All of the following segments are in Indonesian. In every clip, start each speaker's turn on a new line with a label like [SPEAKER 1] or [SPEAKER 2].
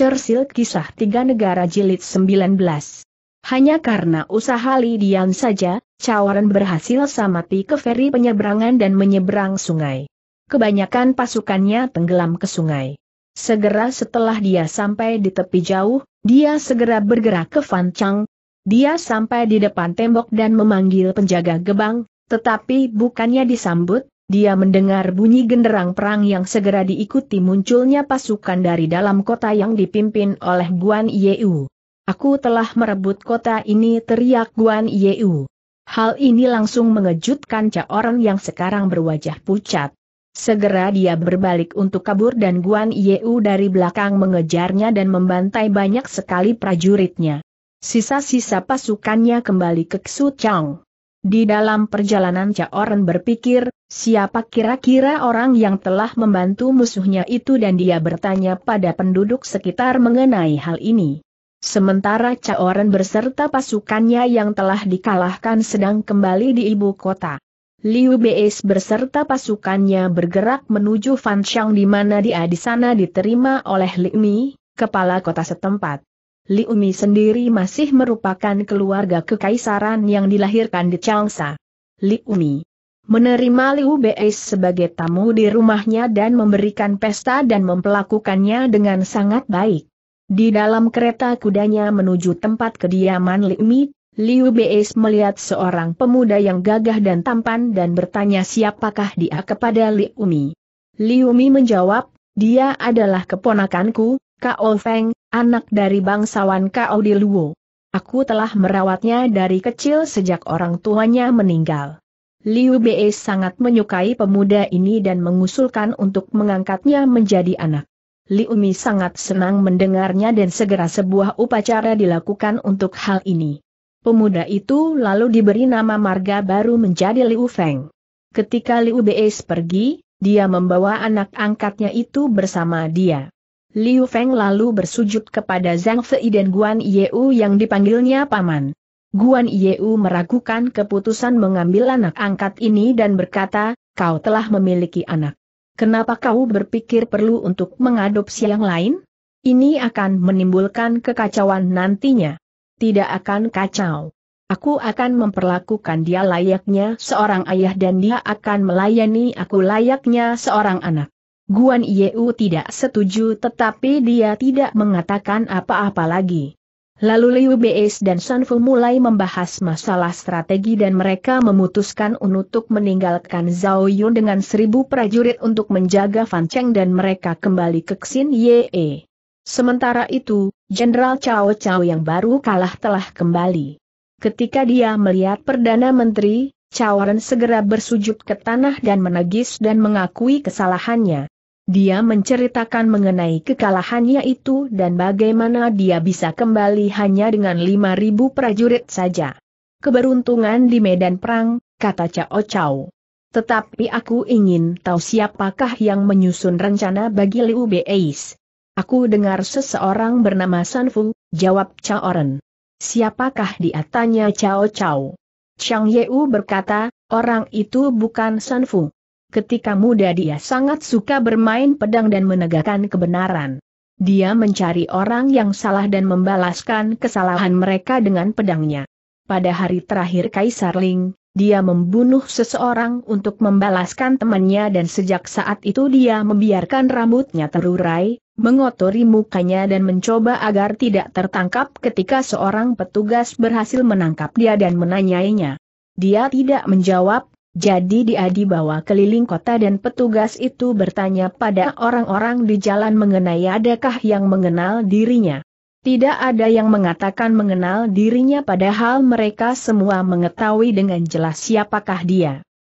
[SPEAKER 1] Churchill Kisah Tiga Negara Jilid 19 Hanya karena usaha Li Dian saja, Cawaran berhasil samati ke feri penyeberangan dan menyeberang sungai. Kebanyakan pasukannya tenggelam ke sungai. Segera setelah dia sampai di tepi jauh, dia segera bergerak ke Fanchang. Dia sampai di depan tembok dan memanggil penjaga gebang, tetapi bukannya disambut, dia mendengar bunyi genderang perang yang segera diikuti munculnya pasukan dari dalam kota yang dipimpin oleh Guan Yeu. Aku telah merebut kota ini teriak Guan Yeu. Hal ini langsung mengejutkan orang yang sekarang berwajah pucat. Segera dia berbalik untuk kabur dan Guan Yeu dari belakang mengejarnya dan membantai banyak sekali prajuritnya. Sisa-sisa pasukannya kembali ke Ksu Chang. Di dalam perjalanan Caoren berpikir, siapa kira-kira orang yang telah membantu musuhnya itu dan dia bertanya pada penduduk sekitar mengenai hal ini. Sementara Caoren berserta pasukannya yang telah dikalahkan sedang kembali di ibu kota. Liu Beis berserta pasukannya bergerak menuju Fanshang di mana dia di sana diterima oleh Li Mi, kepala kota setempat. Li Umi sendiri masih merupakan keluarga kekaisaran yang dilahirkan di Changsa. Umi menerima Liu Bei sebagai tamu di rumahnya dan memberikan pesta dan memperlakukannya dengan sangat baik. Di dalam kereta kudanya menuju tempat kediaman Li Umi, Liu Bei melihat seorang pemuda yang gagah dan tampan dan bertanya siapakah dia kepada Li Umi. Liumi. Umi menjawab, dia adalah keponakanku, Kao Feng, anak dari bangsawan Kao di Aku telah merawatnya dari kecil sejak orang tuanya meninggal. Liu Bei sangat menyukai pemuda ini dan mengusulkan untuk mengangkatnya menjadi anak. Liu Mi sangat senang mendengarnya dan segera sebuah upacara dilakukan untuk hal ini. Pemuda itu lalu diberi nama marga baru menjadi Liu Feng. Ketika Liu Bei pergi, dia membawa anak angkatnya itu bersama dia. Liu Feng lalu bersujud kepada Zhang Fei dan Guan Yeu yang dipanggilnya paman. Guan Yeu meragukan keputusan mengambil anak angkat ini dan berkata, kau telah memiliki anak. Kenapa kau berpikir perlu untuk mengadopsi yang lain? Ini akan menimbulkan kekacauan nantinya. Tidak akan kacau. Aku akan memperlakukan dia layaknya seorang ayah dan dia akan melayani aku layaknya seorang anak. Guan Yeu tidak setuju tetapi dia tidak mengatakan apa-apa lagi. Lalu Liu Beis dan Sun Fu mulai membahas masalah strategi dan mereka memutuskan untuk meninggalkan Zhao Yun dengan seribu prajurit untuk menjaga Fan Cheng dan mereka kembali ke Xin Ye. Sementara itu, Jenderal Cao Cao yang baru kalah telah kembali. Ketika dia melihat Perdana Menteri, Cao Ren segera bersujud ke tanah dan menegis dan mengakui kesalahannya. Dia menceritakan mengenai kekalahannya itu dan bagaimana dia bisa kembali hanya dengan 5.000 prajurit saja. Keberuntungan di medan perang, kata Cao Cao. Tetapi aku ingin tahu siapakah yang menyusun rencana bagi Liu Beis. Aku dengar seseorang bernama Fu, jawab Cao Ren. Siapakah dia tanya Cao Cao? Chang Yeu berkata, orang itu bukan Fu ketika muda dia sangat suka bermain pedang dan menegakkan kebenaran. Dia mencari orang yang salah dan membalaskan kesalahan mereka dengan pedangnya. Pada hari terakhir Kaisar Ling, dia membunuh seseorang untuk membalaskan temannya dan sejak saat itu dia membiarkan rambutnya terurai, mengotori mukanya dan mencoba agar tidak tertangkap ketika seorang petugas berhasil menangkap dia dan menanyainya. Dia tidak menjawab, jadi dia dibawa keliling kota dan petugas itu bertanya pada orang-orang di jalan mengenai adakah yang mengenal dirinya. Tidak ada yang mengatakan mengenal dirinya padahal mereka semua mengetahui dengan jelas siapakah dia.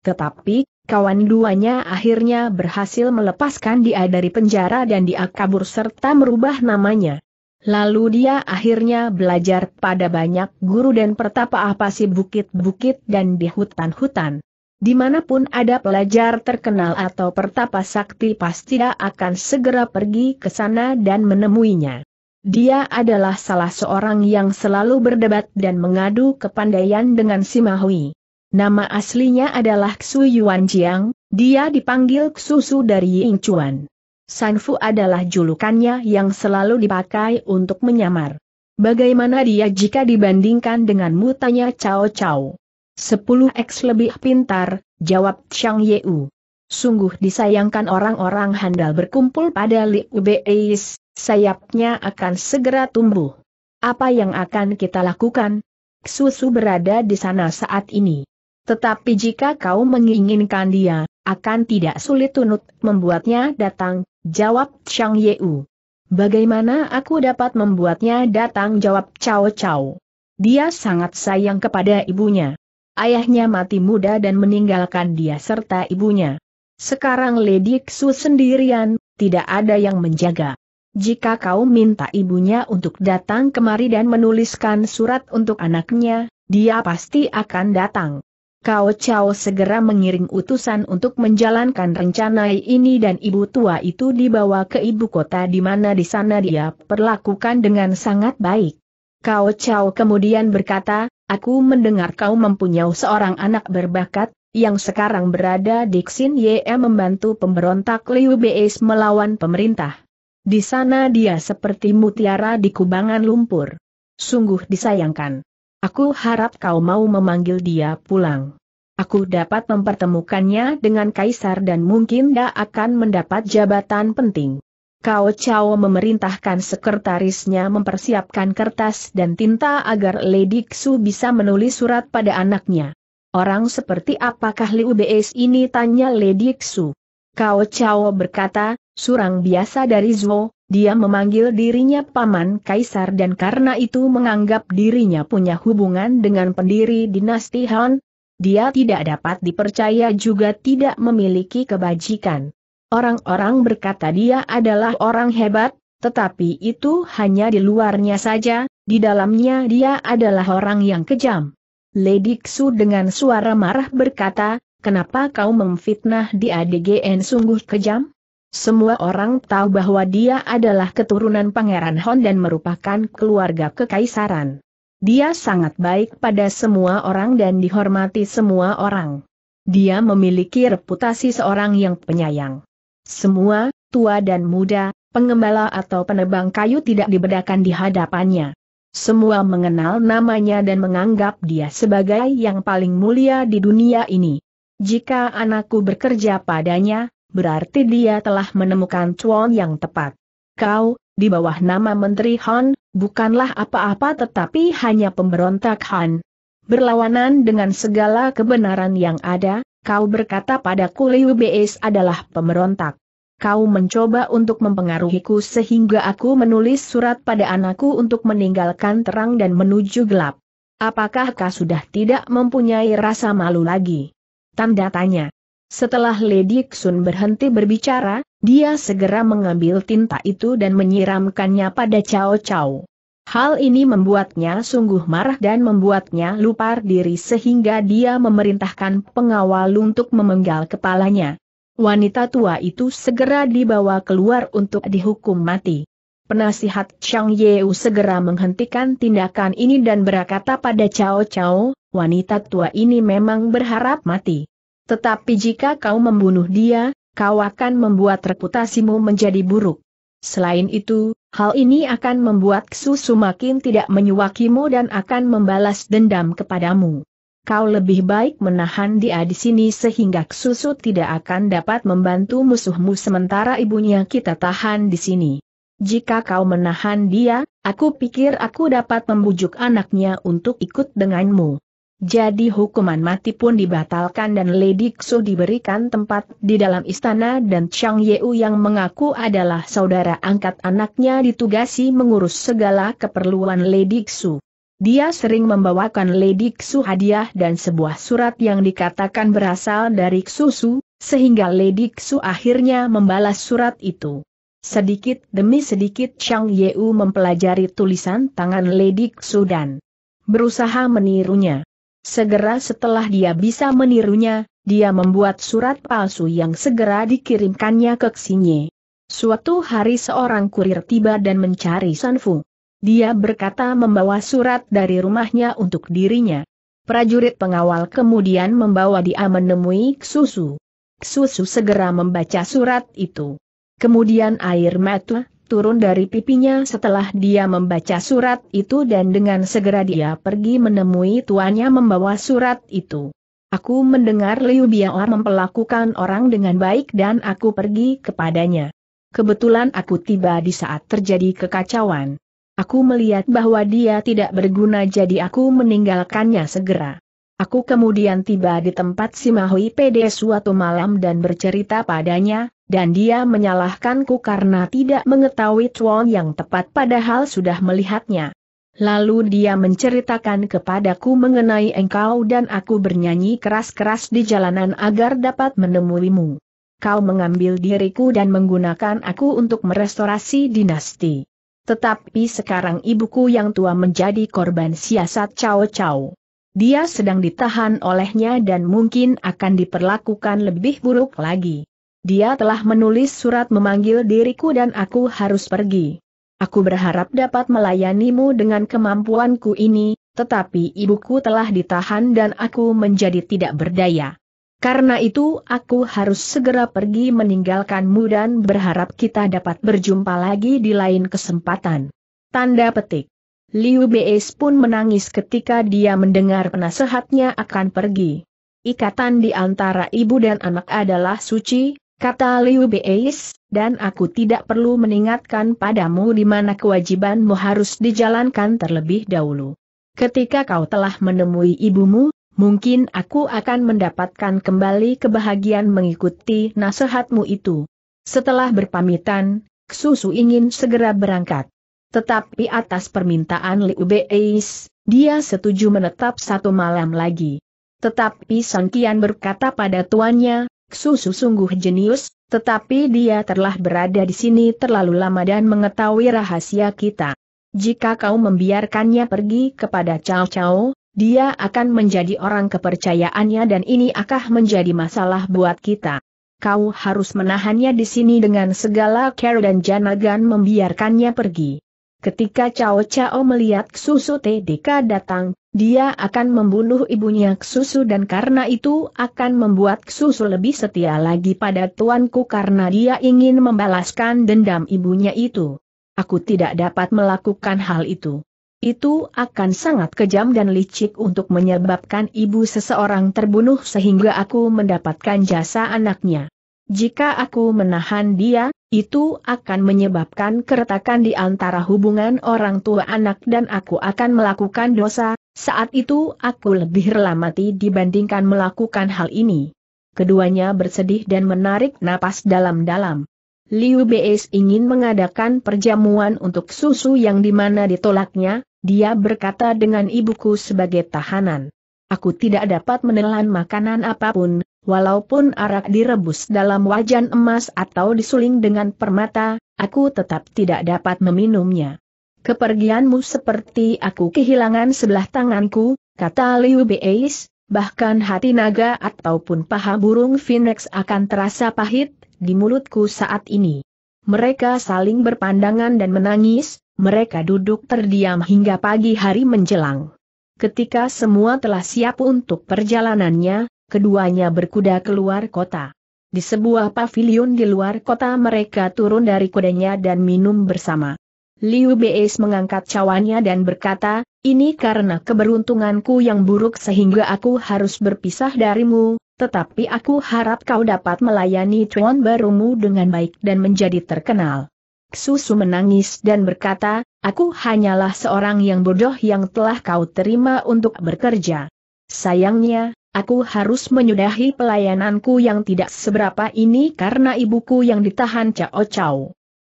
[SPEAKER 1] Tetapi, kawan duanya akhirnya berhasil melepaskan dia dari penjara dan dia kabur serta merubah namanya. Lalu dia akhirnya belajar pada banyak guru dan pertapa apa sih bukit-bukit dan di hutan-hutan. Dimanapun ada pelajar terkenal atau pertapa sakti pasti dia akan segera pergi ke sana dan menemuinya. Dia adalah salah seorang yang selalu berdebat dan mengadu kepandaian dengan Mahui. Nama aslinya adalah Xu Yuan Jiang, dia dipanggil Xusu dari Ying Chuan. Sanfu adalah julukannya yang selalu dipakai untuk menyamar. Bagaimana dia jika dibandingkan dengan mutanya Cao Cao. Sepuluh X lebih pintar, jawab Chang Yeu. Sungguh disayangkan orang-orang handal berkumpul pada Liu Beis, sayapnya akan segera tumbuh. Apa yang akan kita lakukan? Susu berada di sana saat ini. Tetapi jika kau menginginkan dia, akan tidak sulit tunut membuatnya datang, jawab Chang Yeu. Bagaimana aku dapat membuatnya datang jawab Cao Cao. Dia sangat sayang kepada ibunya ayahnya mati muda dan meninggalkan dia serta ibunya. Sekarang Lady Xu sendirian, tidak ada yang menjaga. Jika kau minta ibunya untuk datang kemari dan menuliskan surat untuk anaknya, dia pasti akan datang. Kau Chao segera mengiring utusan untuk menjalankan rencana ini dan ibu tua itu dibawa ke ibu kota di mana di sana dia perlakukan dengan sangat baik. Kau Chao kemudian berkata, Aku mendengar kau mempunyai seorang anak berbakat, yang sekarang berada di Xin Ye membantu pemberontak Liu Beis melawan pemerintah. Di sana dia seperti mutiara di kubangan lumpur. Sungguh disayangkan. Aku harap kau mau memanggil dia pulang. Aku dapat mempertemukannya dengan kaisar dan mungkin dia akan mendapat jabatan penting. Kao Chao memerintahkan sekretarisnya mempersiapkan kertas dan tinta agar Lady Xu bisa menulis surat pada anaknya. Orang seperti apakah Liu Bes ini tanya Lady Xu. Kao Chao berkata, surang biasa dari Zuo. dia memanggil dirinya Paman Kaisar dan karena itu menganggap dirinya punya hubungan dengan pendiri dinasti Han. Dia tidak dapat dipercaya juga tidak memiliki kebajikan. Orang-orang berkata dia adalah orang hebat, tetapi itu hanya di luarnya saja, di dalamnya dia adalah orang yang kejam. Lady Xu dengan suara marah berkata, kenapa kau memfitnah di ADGN sungguh kejam? Semua orang tahu bahwa dia adalah keturunan Pangeran Hon dan merupakan keluarga kekaisaran. Dia sangat baik pada semua orang dan dihormati semua orang. Dia memiliki reputasi seorang yang penyayang. Semua, tua dan muda, pengembala atau penebang kayu tidak dibedakan di hadapannya. Semua mengenal namanya dan menganggap dia sebagai yang paling mulia di dunia ini. Jika anakku bekerja padanya, berarti dia telah menemukan cuan yang tepat. Kau, di bawah nama Menteri Han, bukanlah apa-apa tetapi hanya pemberontak Han. Berlawanan dengan segala kebenaran yang ada, Kau berkata pada Liu BS adalah pemberontak. Kau mencoba untuk mempengaruhiku sehingga aku menulis surat pada anakku untuk meninggalkan terang dan menuju gelap. Apakah kau sudah tidak mempunyai rasa malu lagi? Tanda tanya. Setelah Lady Xun berhenti berbicara, dia segera mengambil tinta itu dan menyiramkannya pada Cao Cao. Hal ini membuatnya sungguh marah dan membuatnya lupa diri sehingga dia memerintahkan pengawal untuk memenggal kepalanya. Wanita tua itu segera dibawa keluar untuk dihukum mati. Penasihat Chang Yeu segera menghentikan tindakan ini dan berkata pada Chao Chao, wanita tua ini memang berharap mati. Tetapi jika kau membunuh dia, kau akan membuat reputasimu menjadi buruk. Selain itu, Hal ini akan membuat Susu makin tidak menyuakimu dan akan membalas dendam kepadamu. Kau lebih baik menahan dia di sini sehingga Susu tidak akan dapat membantu musuhmu sementara ibunya kita tahan di sini. Jika kau menahan dia, aku pikir aku dapat membujuk anaknya untuk ikut denganmu. Jadi hukuman mati pun dibatalkan dan Lady Xu diberikan tempat di dalam istana dan Chang Yeu yang mengaku adalah saudara angkat anaknya ditugasi mengurus segala keperluan Lady Xu. Dia sering membawakan Lady Xu hadiah dan sebuah surat yang dikatakan berasal dari Xusu, sehingga Lady Xu akhirnya membalas surat itu. Sedikit demi sedikit Chang Yeu mempelajari tulisan tangan Lady Xu dan berusaha menirunya. Segera setelah dia bisa menirunya, dia membuat surat palsu yang segera dikirimkannya ke Xinye. Suatu hari seorang kurir tiba dan mencari Sanfu. Dia berkata membawa surat dari rumahnya untuk dirinya. Prajurit pengawal kemudian membawa dia menemui Ksusu. Ksusu segera membaca surat itu. Kemudian air mata turun dari pipinya setelah dia membaca surat itu dan dengan segera dia pergi menemui tuannya membawa surat itu. Aku mendengar Liu Biaor memperlakukan orang dengan baik dan aku pergi kepadanya. Kebetulan aku tiba di saat terjadi kekacauan. Aku melihat bahwa dia tidak berguna jadi aku meninggalkannya segera. Aku kemudian tiba di tempat Mahui PD suatu malam dan bercerita padanya, dan dia menyalahkanku karena tidak mengetahui Chuan yang tepat padahal sudah melihatnya. Lalu dia menceritakan kepadaku mengenai engkau dan aku bernyanyi keras-keras di jalanan agar dapat menemuimu. Kau mengambil diriku dan menggunakan aku untuk merestorasi dinasti. Tetapi sekarang ibuku yang tua menjadi korban siasat Cao Cao. Dia sedang ditahan olehnya dan mungkin akan diperlakukan lebih buruk lagi. Dia telah menulis surat memanggil diriku dan aku harus pergi. Aku berharap dapat melayanimu dengan kemampuanku ini, tetapi ibuku telah ditahan dan aku menjadi tidak berdaya. Karena itu aku harus segera pergi meninggalkanmu dan berharap kita dapat berjumpa lagi di lain kesempatan. Tanda petik. Liu Beis pun menangis ketika dia mendengar penasehatnya akan pergi. Ikatan di antara ibu dan anak adalah suci, kata Liu Beis, dan aku tidak perlu mengingatkan padamu di mana kewajibanmu harus dijalankan terlebih dahulu. Ketika kau telah menemui ibumu, mungkin aku akan mendapatkan kembali kebahagiaan mengikuti nasihatmu itu. Setelah berpamitan, Susu ingin segera berangkat. Tetapi atas permintaan Liu Beis, dia setuju menetap satu malam lagi. Tetapi Sang Kian berkata pada tuannya, Susu sungguh jenius, tetapi dia telah berada di sini terlalu lama dan mengetahui rahasia kita. Jika kau membiarkannya pergi kepada Cao Cao, dia akan menjadi orang kepercayaannya dan ini akan menjadi masalah buat kita. Kau harus menahannya di sini dengan segala care dan janagan membiarkannya pergi. Ketika Cao Cao melihat Susu Tedika datang, dia akan membunuh ibunya Susu dan karena itu akan membuat Susu lebih setia lagi pada tuanku karena dia ingin membalaskan dendam ibunya itu. Aku tidak dapat melakukan hal itu. Itu akan sangat kejam dan licik untuk menyebabkan ibu seseorang terbunuh sehingga aku mendapatkan jasa anaknya. Jika aku menahan dia, itu akan menyebabkan keretakan di antara hubungan orang tua anak dan aku akan melakukan dosa, saat itu aku lebih rela mati dibandingkan melakukan hal ini. Keduanya bersedih dan menarik napas dalam-dalam. Liu Beis ingin mengadakan perjamuan untuk susu yang dimana ditolaknya, dia berkata dengan ibuku sebagai tahanan. Aku tidak dapat menelan makanan apapun, Walaupun arak direbus dalam wajan emas atau disuling dengan permata, aku tetap tidak dapat meminumnya. Kepergianmu seperti aku kehilangan sebelah tanganku, kata Liu Beis, bahkan hati naga ataupun paha burung Phoenix akan terasa pahit di mulutku saat ini. Mereka saling berpandangan dan menangis, mereka duduk terdiam hingga pagi hari menjelang. Ketika semua telah siap untuk perjalanannya, keduanya berkuda keluar kota. Di sebuah pavilion di luar kota mereka turun dari kudanya dan minum bersama. Liu Beis mengangkat cawannya dan berkata, ini karena keberuntunganku yang buruk sehingga aku harus berpisah darimu, tetapi aku harap kau dapat melayani Tuan barumu dengan baik dan menjadi terkenal. Susu menangis dan berkata, aku hanyalah seorang yang bodoh yang telah kau terima untuk bekerja. Sayangnya, Aku harus menyudahi pelayananku yang tidak seberapa ini karena ibuku yang ditahan Cao Cao.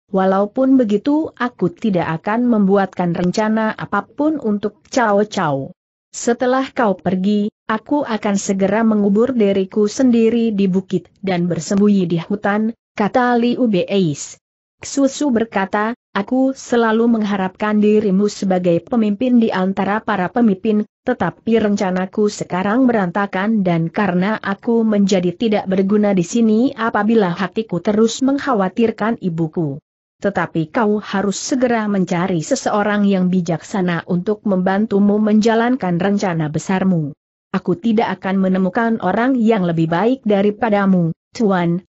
[SPEAKER 1] Walaupun begitu aku tidak akan membuatkan rencana apapun untuk Cao Cao. Setelah kau pergi, aku akan segera mengubur diriku sendiri di bukit dan bersembunyi di hutan, kata Liu Beis. Susu berkata, Aku selalu mengharapkan dirimu sebagai pemimpin di antara para pemimpin, tetapi rencanaku sekarang berantakan dan karena aku menjadi tidak berguna di sini apabila hatiku terus mengkhawatirkan ibuku. Tetapi kau harus segera mencari seseorang yang bijaksana untuk membantumu menjalankan rencana besarmu. Aku tidak akan menemukan orang yang lebih baik daripadamu, Tuan,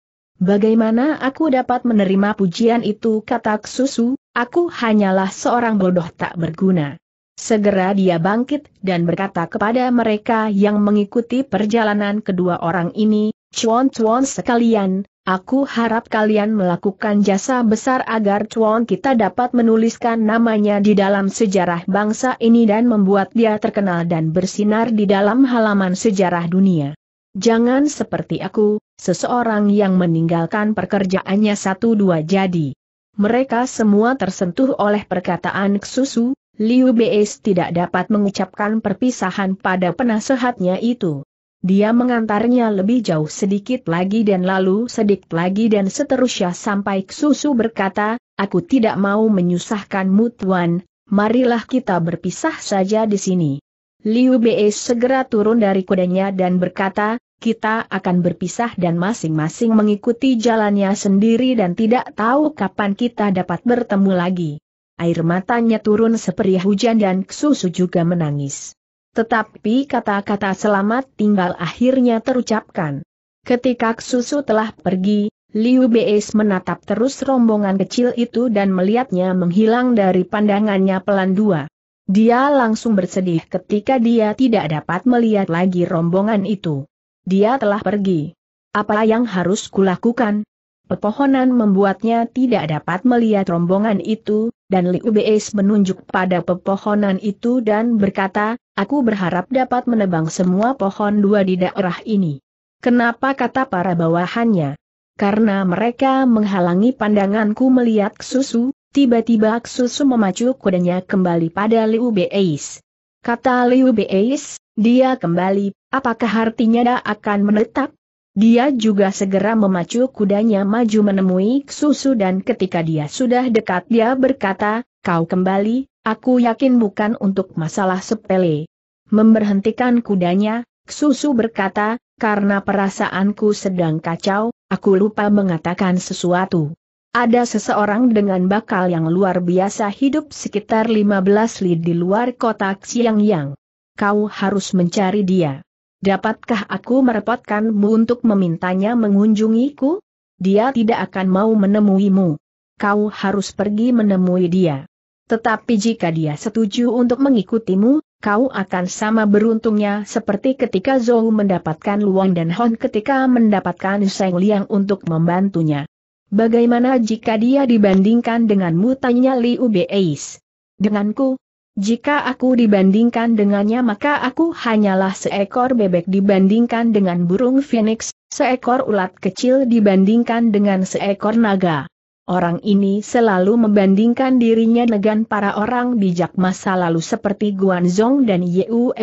[SPEAKER 1] Bagaimana aku dapat menerima pujian itu kata susu, aku hanyalah seorang bodoh tak berguna. Segera dia bangkit dan berkata kepada mereka yang mengikuti perjalanan kedua orang ini, Chuan Chuan sekalian, aku harap kalian melakukan jasa besar agar Chuan kita dapat menuliskan namanya di dalam sejarah bangsa ini dan membuat dia terkenal dan bersinar di dalam halaman sejarah dunia. Jangan seperti aku, Seseorang yang meninggalkan pekerjaannya satu dua jadi. Mereka semua tersentuh oleh perkataan Ksusu, Liu Beis tidak dapat mengucapkan perpisahan pada penasehatnya itu. Dia mengantarnya lebih jauh sedikit lagi dan lalu sedikit lagi dan seterusnya sampai Ksusu berkata, Aku tidak mau menyusahkanmu tuan, marilah kita berpisah saja di sini. Liu Beis segera turun dari kudanya dan berkata, kita akan berpisah dan masing-masing mengikuti jalannya sendiri dan tidak tahu kapan kita dapat bertemu lagi. Air matanya turun seperti hujan dan Ksusu juga menangis. Tetapi kata-kata selamat tinggal akhirnya terucapkan. Ketika Ksusu telah pergi, Liu Beis menatap terus rombongan kecil itu dan melihatnya menghilang dari pandangannya pelan dua. Dia langsung bersedih ketika dia tidak dapat melihat lagi rombongan itu. Dia telah pergi. Apa yang harus kulakukan? Pepohonan membuatnya tidak dapat melihat rombongan itu, dan Liu Beis menunjuk pada pepohonan itu dan berkata, aku berharap dapat menebang semua pohon dua di daerah ini. Kenapa kata para bawahannya? Karena mereka menghalangi pandanganku melihat Ksusu, tiba-tiba Ksusu memacu kudanya kembali pada Liu Beis. Kata Liu Beis, dia kembali Apakah artinya dia akan menetap? Dia juga segera memacu kudanya maju menemui Susu dan ketika dia sudah dekat dia berkata, kau kembali, aku yakin bukan untuk masalah sepele. Memberhentikan kudanya, Susu berkata, karena perasaanku sedang kacau, aku lupa mengatakan sesuatu. Ada seseorang dengan bakal yang luar biasa hidup sekitar 15 li di luar kota Xiangyang. Kau harus mencari dia. Dapatkah aku merepotkanmu untuk memintanya mengunjungiku? Dia tidak akan mau menemuimu. Kau harus pergi menemui dia. Tetapi jika dia setuju untuk mengikutimu, kau akan sama beruntungnya seperti ketika Zhou mendapatkan Luang dan Hon ketika mendapatkan Seng Liang untuk membantunya. Bagaimana jika dia dibandingkan denganmu tanya Liu Beis? Denganku, jika aku dibandingkan dengannya maka aku hanyalah seekor bebek dibandingkan dengan burung phoenix, seekor ulat kecil dibandingkan dengan seekor naga. Orang ini selalu membandingkan dirinya dengan para orang bijak masa lalu seperti Guanzong dan Yue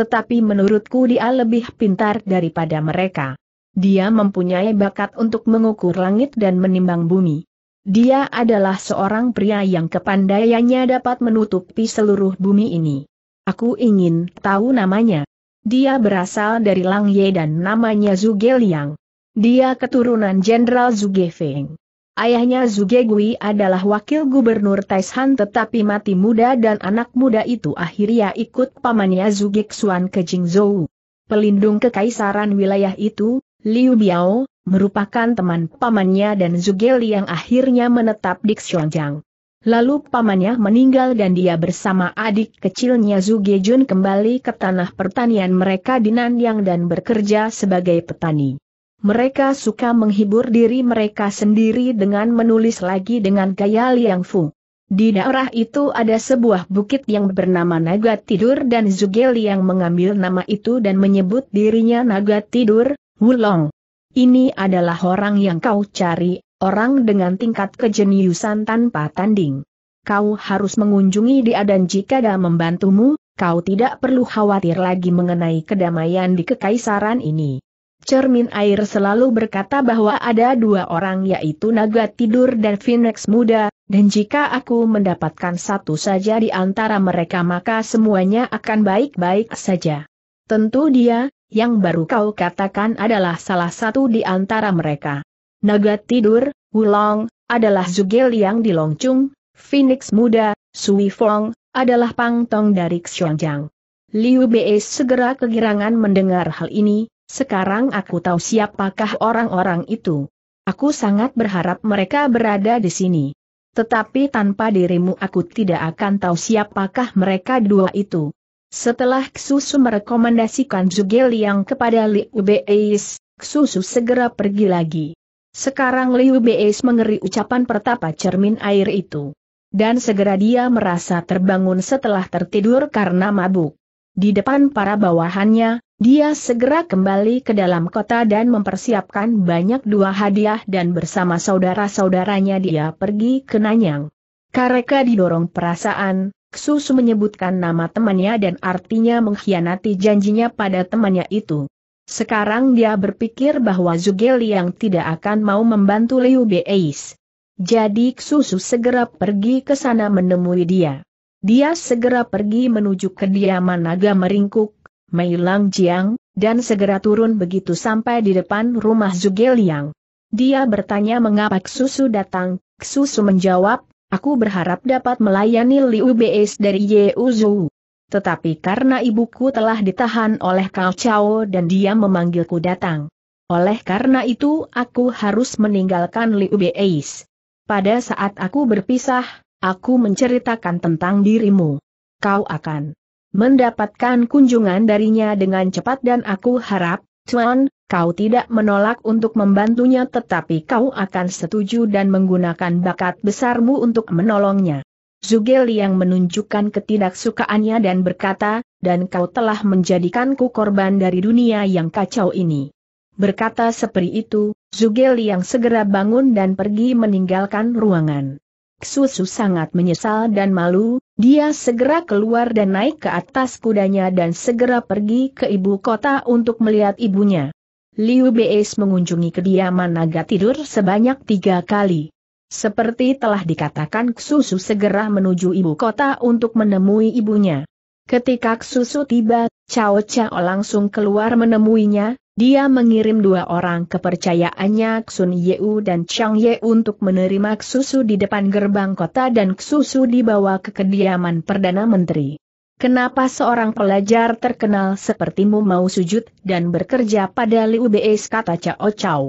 [SPEAKER 1] tetapi menurutku dia lebih pintar daripada mereka. Dia mempunyai bakat untuk mengukur langit dan menimbang bumi. Dia adalah seorang pria yang kepandaiannya dapat menutupi seluruh bumi ini. Aku ingin tahu namanya. Dia berasal dari Langye dan namanya Zuge Liang. Dia keturunan Jenderal Zuge Feng. Ayahnya Zuge Gui adalah wakil gubernur Taishan tetapi mati muda dan anak muda itu akhirnya ikut pamannya Zuge Xuan ke Jingzhou. Pelindung kekaisaran wilayah itu, Liu Biao, merupakan teman pamannya dan Zugeli yang akhirnya menetap di Xiongjiang. Lalu pamannya meninggal dan dia bersama adik kecilnya Zuge Jun kembali ke tanah pertanian mereka di Nanyang dan bekerja sebagai petani. Mereka suka menghibur diri mereka sendiri dengan menulis lagi dengan gaya Liang Fu. Di daerah itu ada sebuah bukit yang bernama Naga Tidur dan Zuge Liang mengambil nama itu dan menyebut dirinya Naga Tidur, Wulong. Ini adalah orang yang kau cari, orang dengan tingkat kejeniusan tanpa tanding. Kau harus mengunjungi dia dan jika dia membantumu, kau tidak perlu khawatir lagi mengenai kedamaian di kekaisaran ini. Cermin air selalu berkata bahwa ada dua orang yaitu naga tidur dan Phoenix muda, dan jika aku mendapatkan satu saja di antara mereka maka semuanya akan baik-baik saja. Tentu dia, yang baru kau katakan adalah salah satu di antara mereka. Naga tidur, Wulong, adalah Zugel yang dilongcung, Phoenix muda, Sui Fong, adalah pangtong dari Xiongjiang. Liu Bei segera kegirangan mendengar hal ini, sekarang aku tahu siapakah orang-orang itu. Aku sangat berharap mereka berada di sini. Tetapi tanpa dirimu aku tidak akan tahu siapakah mereka dua itu. Setelah Ksusu merekomendasikan Zhuge Liang kepada Liu Beis, Ksusu segera pergi lagi. Sekarang Liu Beis mengeri ucapan pertapa cermin air itu. Dan segera dia merasa terbangun setelah tertidur karena mabuk. Di depan para bawahannya, dia segera kembali ke dalam kota dan mempersiapkan banyak dua hadiah dan bersama saudara-saudaranya dia pergi ke Nanyang. Kareka didorong perasaan, Ksus menyebutkan nama temannya dan artinya mengkhianati janjinya pada temannya itu. Sekarang dia berpikir bahwa Zugeli yang tidak akan mau membantu Liu Beis. Jadi Ksusu segera pergi ke sana menemui dia. Dia segera pergi menuju kediaman naga meringkuk, Meilang Jiang, dan segera turun begitu sampai di depan rumah Zugeliang. Dia bertanya mengapa Ksusu datang, Ksusu menjawab, Aku berharap dapat melayani Liu Beis dari Ye Uzu. Tetapi karena ibuku telah ditahan oleh Kao Chao dan dia memanggilku datang. Oleh karena itu aku harus meninggalkan Liu Beis. Pada saat aku berpisah, aku menceritakan tentang dirimu. Kau akan mendapatkan kunjungan darinya dengan cepat dan aku harap, Chuan, kau tidak menolak untuk membantunya tetapi kau akan setuju dan menggunakan bakat besarmu untuk menolongnya. Zuge yang menunjukkan ketidaksukaannya dan berkata, dan kau telah menjadikanku korban dari dunia yang kacau ini. Berkata seperti itu, Zuge yang segera bangun dan pergi meninggalkan ruangan. Susu sangat menyesal dan malu, dia segera keluar dan naik ke atas kudanya dan segera pergi ke ibu kota untuk melihat ibunya. Liu Beis mengunjungi kediaman naga tidur sebanyak tiga kali. Seperti telah dikatakan Susu segera menuju ibu kota untuk menemui ibunya. Ketika Susu tiba, Cao Cao langsung keluar menemuinya, dia mengirim dua orang kepercayaannya Ksun Yeu dan Chang Ye untuk menerima Ksusu di depan gerbang kota dan Ksusu dibawa ke kediaman Perdana Menteri. Kenapa seorang pelajar terkenal sepertimu mau sujud dan bekerja pada Liu Beis kata Cao Cao.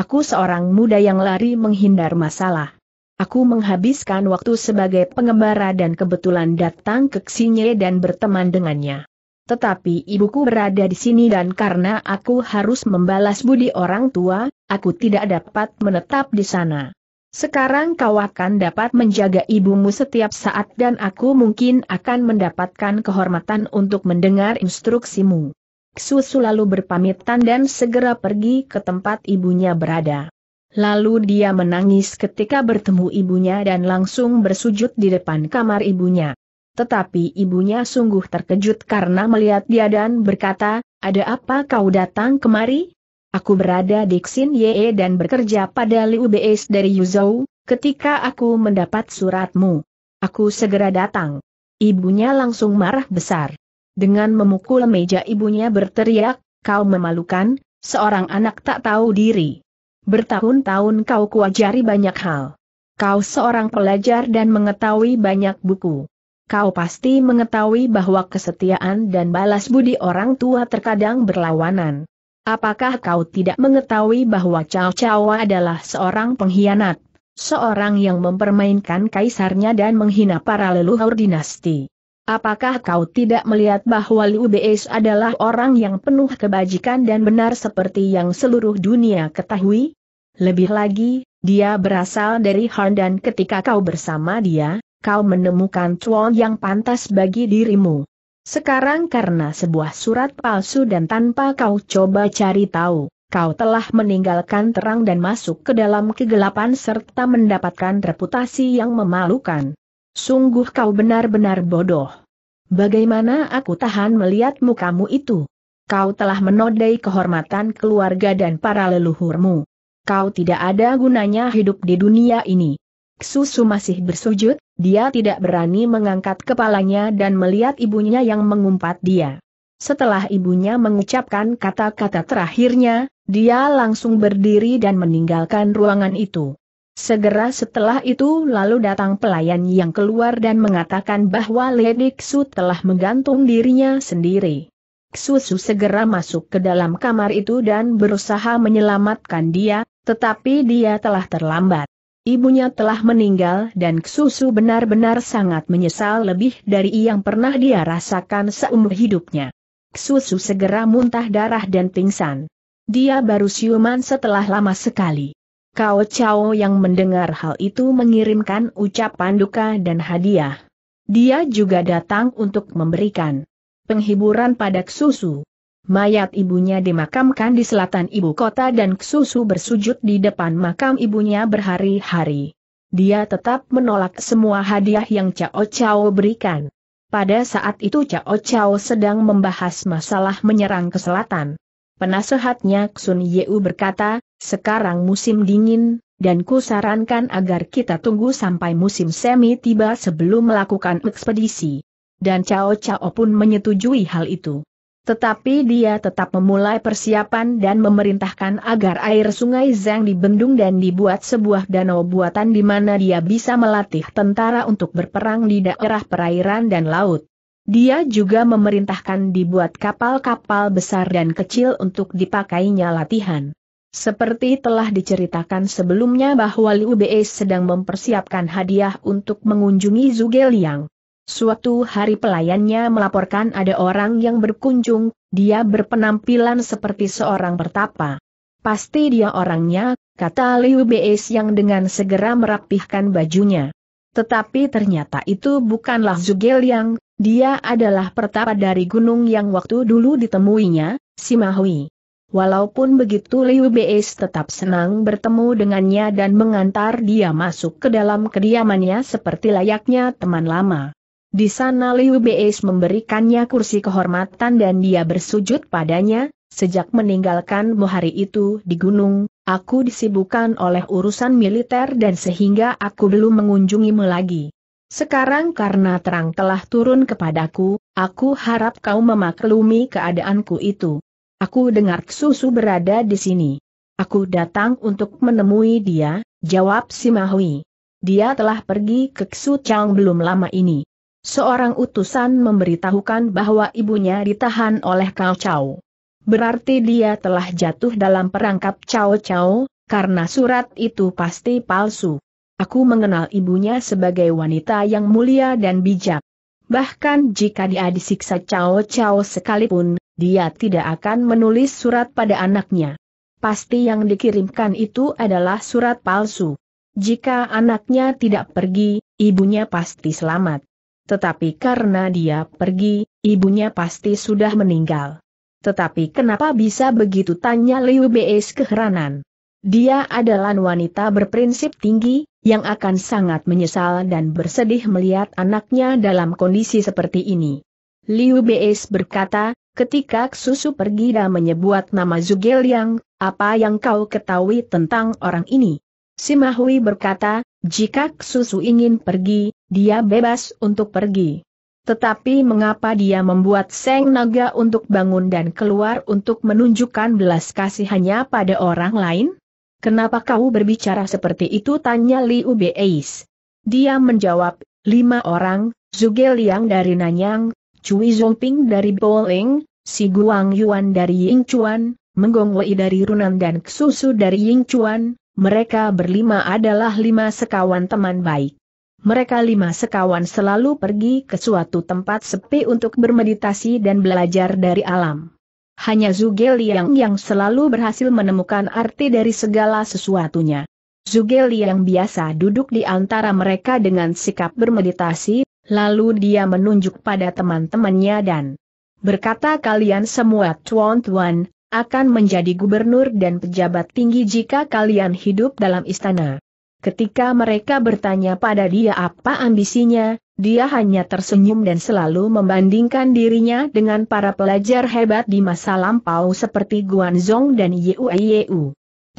[SPEAKER 1] Aku seorang muda yang lari menghindar masalah. Aku menghabiskan waktu sebagai pengembara dan kebetulan datang ke Xinye dan berteman dengannya. Tetapi ibuku berada di sini dan karena aku harus membalas budi orang tua, aku tidak dapat menetap di sana. Sekarang kau akan dapat menjaga ibumu setiap saat dan aku mungkin akan mendapatkan kehormatan untuk mendengar instruksimu. Ksu lalu berpamitan dan segera pergi ke tempat ibunya berada. Lalu dia menangis ketika bertemu ibunya dan langsung bersujud di depan kamar ibunya. Tetapi ibunya sungguh terkejut karena melihat dia dan berkata, ada apa kau datang kemari? Aku berada di Xin Ye dan bekerja pada Liu Beis dari Yuzhou, ketika aku mendapat suratmu. Aku segera datang. Ibunya langsung marah besar. Dengan memukul meja ibunya berteriak, kau memalukan, seorang anak tak tahu diri. Bertahun-tahun kau kuajari banyak hal. Kau seorang pelajar dan mengetahui banyak buku kau pasti mengetahui bahwa kesetiaan dan balas budi orang tua terkadang berlawanan. Apakah kau tidak mengetahui bahwa Cao Cao adalah seorang pengkhianat, seorang yang mempermainkan kaisarnya dan menghina para leluhur dinasti? Apakah kau tidak melihat bahwa Liu Beis adalah orang yang penuh kebajikan dan benar seperti yang seluruh dunia ketahui? Lebih lagi, dia berasal dari Han dan ketika kau bersama dia, kau menemukan cuan yang pantas bagi dirimu. Sekarang karena sebuah surat palsu dan tanpa kau coba cari tahu, kau telah meninggalkan terang dan masuk ke dalam kegelapan serta mendapatkan reputasi yang memalukan. Sungguh kau benar-benar bodoh. Bagaimana aku tahan melihat mukamu itu? Kau telah menodai kehormatan keluarga dan para leluhurmu. Kau tidak ada gunanya hidup di dunia ini. Susu masih bersujud, dia tidak berani mengangkat kepalanya dan melihat ibunya yang mengumpat dia. Setelah ibunya mengucapkan kata-kata terakhirnya, dia langsung berdiri dan meninggalkan ruangan itu. Segera setelah itu lalu datang pelayan yang keluar dan mengatakan bahwa Lady Xu telah menggantung dirinya sendiri. Xu segera masuk ke dalam kamar itu dan berusaha menyelamatkan dia, tetapi dia telah terlambat ibunya telah meninggal dan Ksusu benar-benar sangat menyesal lebih dari yang pernah dia rasakan seumur hidupnya. Ksusu segera muntah darah dan pingsan. Dia baru siuman setelah lama sekali. Kao Chao yang mendengar hal itu mengirimkan ucapan duka dan hadiah. Dia juga datang untuk memberikan penghiburan pada Ksusu. Mayat ibunya dimakamkan di selatan ibu kota dan Ksusu bersujud di depan makam ibunya berhari-hari. Dia tetap menolak semua hadiah yang Cao Cao berikan. Pada saat itu Cao Cao sedang membahas masalah menyerang ke selatan. Penasehatnya Ksun Yeu berkata, sekarang musim dingin, dan ku sarankan agar kita tunggu sampai musim semi tiba sebelum melakukan ekspedisi. Dan Cao Cao pun menyetujui hal itu. Tetapi dia tetap memulai persiapan dan memerintahkan agar air sungai Zhang dibendung dan dibuat sebuah danau buatan di mana dia bisa melatih tentara untuk berperang di daerah perairan dan laut. Dia juga memerintahkan dibuat kapal-kapal besar dan kecil untuk dipakainya latihan. Seperti telah diceritakan sebelumnya bahwa Liu Bei sedang mempersiapkan hadiah untuk mengunjungi Zhuge Liang. Suatu hari pelayannya melaporkan ada orang yang berkunjung, dia berpenampilan seperti seorang pertapa. Pasti dia orangnya, kata Liu Beis yang dengan segera merapihkan bajunya. Tetapi ternyata itu bukanlah Zugel yang, dia adalah pertapa dari gunung yang waktu dulu ditemuinya, Simahui. Walaupun begitu Liu Beis tetap senang bertemu dengannya dan mengantar dia masuk ke dalam kediamannya seperti layaknya teman lama. Di sana Liu Beis memberikannya kursi kehormatan dan dia bersujud padanya, sejak meninggalkan hari itu di gunung, aku disibukkan oleh urusan militer dan sehingga aku belum mengunjungimu lagi. Sekarang karena terang telah turun kepadaku, aku harap kau memaklumi keadaanku itu. Aku dengar susu berada di sini. Aku datang untuk menemui dia, jawab si Mahui. Dia telah pergi ke Ksu Chang belum lama ini seorang utusan memberitahukan bahwa ibunya ditahan oleh Cao Cao. Berarti dia telah jatuh dalam perangkap Cao Cao, karena surat itu pasti palsu. Aku mengenal ibunya sebagai wanita yang mulia dan bijak. Bahkan jika dia disiksa Cao Cao sekalipun, dia tidak akan menulis surat pada anaknya. Pasti yang dikirimkan itu adalah surat palsu. Jika anaknya tidak pergi, ibunya pasti selamat. Tetapi karena dia pergi, ibunya pasti sudah meninggal. Tetapi kenapa bisa begitu tanya Liu Beis keheranan. Dia adalah wanita berprinsip tinggi, yang akan sangat menyesal dan bersedih melihat anaknya dalam kondisi seperti ini. Liu Bei berkata, ketika susu pergi dan menyebut nama Zugel Yang, apa yang kau ketahui tentang orang ini? Simahui berkata, jika susu ingin pergi, dia bebas untuk pergi. Tetapi mengapa dia membuat Seng Naga untuk bangun dan keluar untuk menunjukkan belas kasihannya pada orang lain? Kenapa kau berbicara seperti itu? Tanya Liu Beis. Dia menjawab, lima orang, Zuge Liang dari Nanyang, Cui Zongping dari Boling, Si Guang Yuan dari Yingchuan, Menggong Wei dari Runan dan Ksusu dari Yingchuan, mereka berlima adalah lima sekawan teman baik. Mereka lima sekawan selalu pergi ke suatu tempat sepi untuk bermeditasi dan belajar dari alam. Hanya Zuge Liang yang selalu berhasil menemukan arti dari segala sesuatunya. Zuge Liang biasa duduk di antara mereka dengan sikap bermeditasi, lalu dia menunjuk pada teman-temannya dan berkata kalian semua tuan-tuan, akan menjadi gubernur dan pejabat tinggi jika kalian hidup dalam istana. Ketika mereka bertanya pada dia apa ambisinya, dia hanya tersenyum dan selalu membandingkan dirinya dengan para pelajar hebat di masa lampau seperti Guanzong dan Yue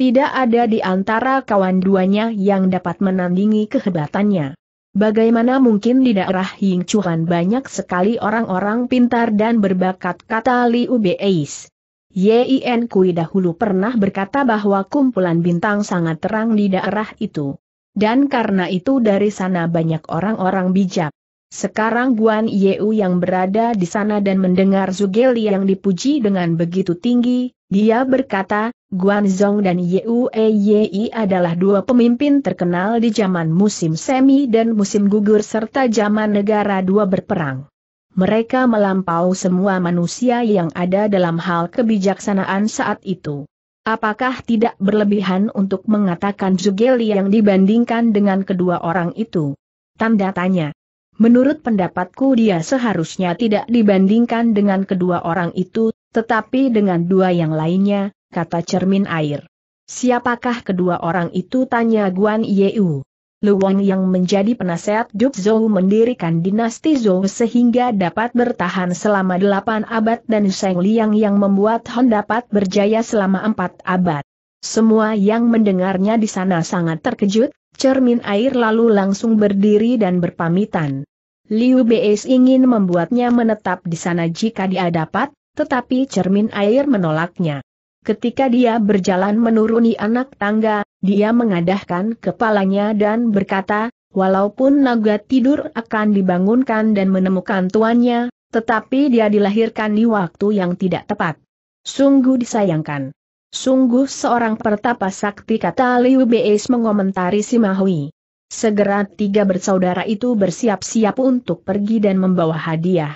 [SPEAKER 1] Tidak ada di antara kawan duanya yang dapat menandingi kehebatannya. Bagaimana mungkin di daerah Yingchuan banyak sekali orang-orang pintar dan berbakat kata Liu Beis. Yin Kui dahulu pernah berkata bahwa kumpulan bintang sangat terang di daerah itu. Dan karena itu dari sana banyak orang-orang bijak. Sekarang Guan Yeu yang berada di sana dan mendengar Li yang dipuji dengan begitu tinggi, dia berkata, Guan Zong dan Yeu Yei adalah dua pemimpin terkenal di zaman musim semi dan musim gugur serta zaman negara dua berperang mereka melampau semua manusia yang ada dalam hal kebijaksanaan saat itu. Apakah tidak berlebihan untuk mengatakan Zugeli yang dibandingkan dengan kedua orang itu? Tanda tanya. Menurut pendapatku dia seharusnya tidak dibandingkan dengan kedua orang itu, tetapi dengan dua yang lainnya, kata cermin air. Siapakah kedua orang itu tanya Guan Yeu. Luwang yang menjadi penasehat Duke Zhou mendirikan dinasti Zhou sehingga dapat bertahan selama delapan abad dan Sheng Liang yang membuat Hon dapat berjaya selama empat abad. Semua yang mendengarnya di sana sangat terkejut, cermin air lalu langsung berdiri dan berpamitan. Liu Beis ingin membuatnya menetap di sana jika dia dapat, tetapi cermin air menolaknya. Ketika dia berjalan menuruni anak tangga, dia mengadahkan kepalanya dan berkata, walaupun naga tidur akan dibangunkan dan menemukan tuannya, tetapi dia dilahirkan di waktu yang tidak tepat. Sungguh disayangkan. Sungguh seorang pertapa sakti kata Liu Beis mengomentari si Simahui. Segera tiga bersaudara itu bersiap-siap untuk pergi dan membawa hadiah.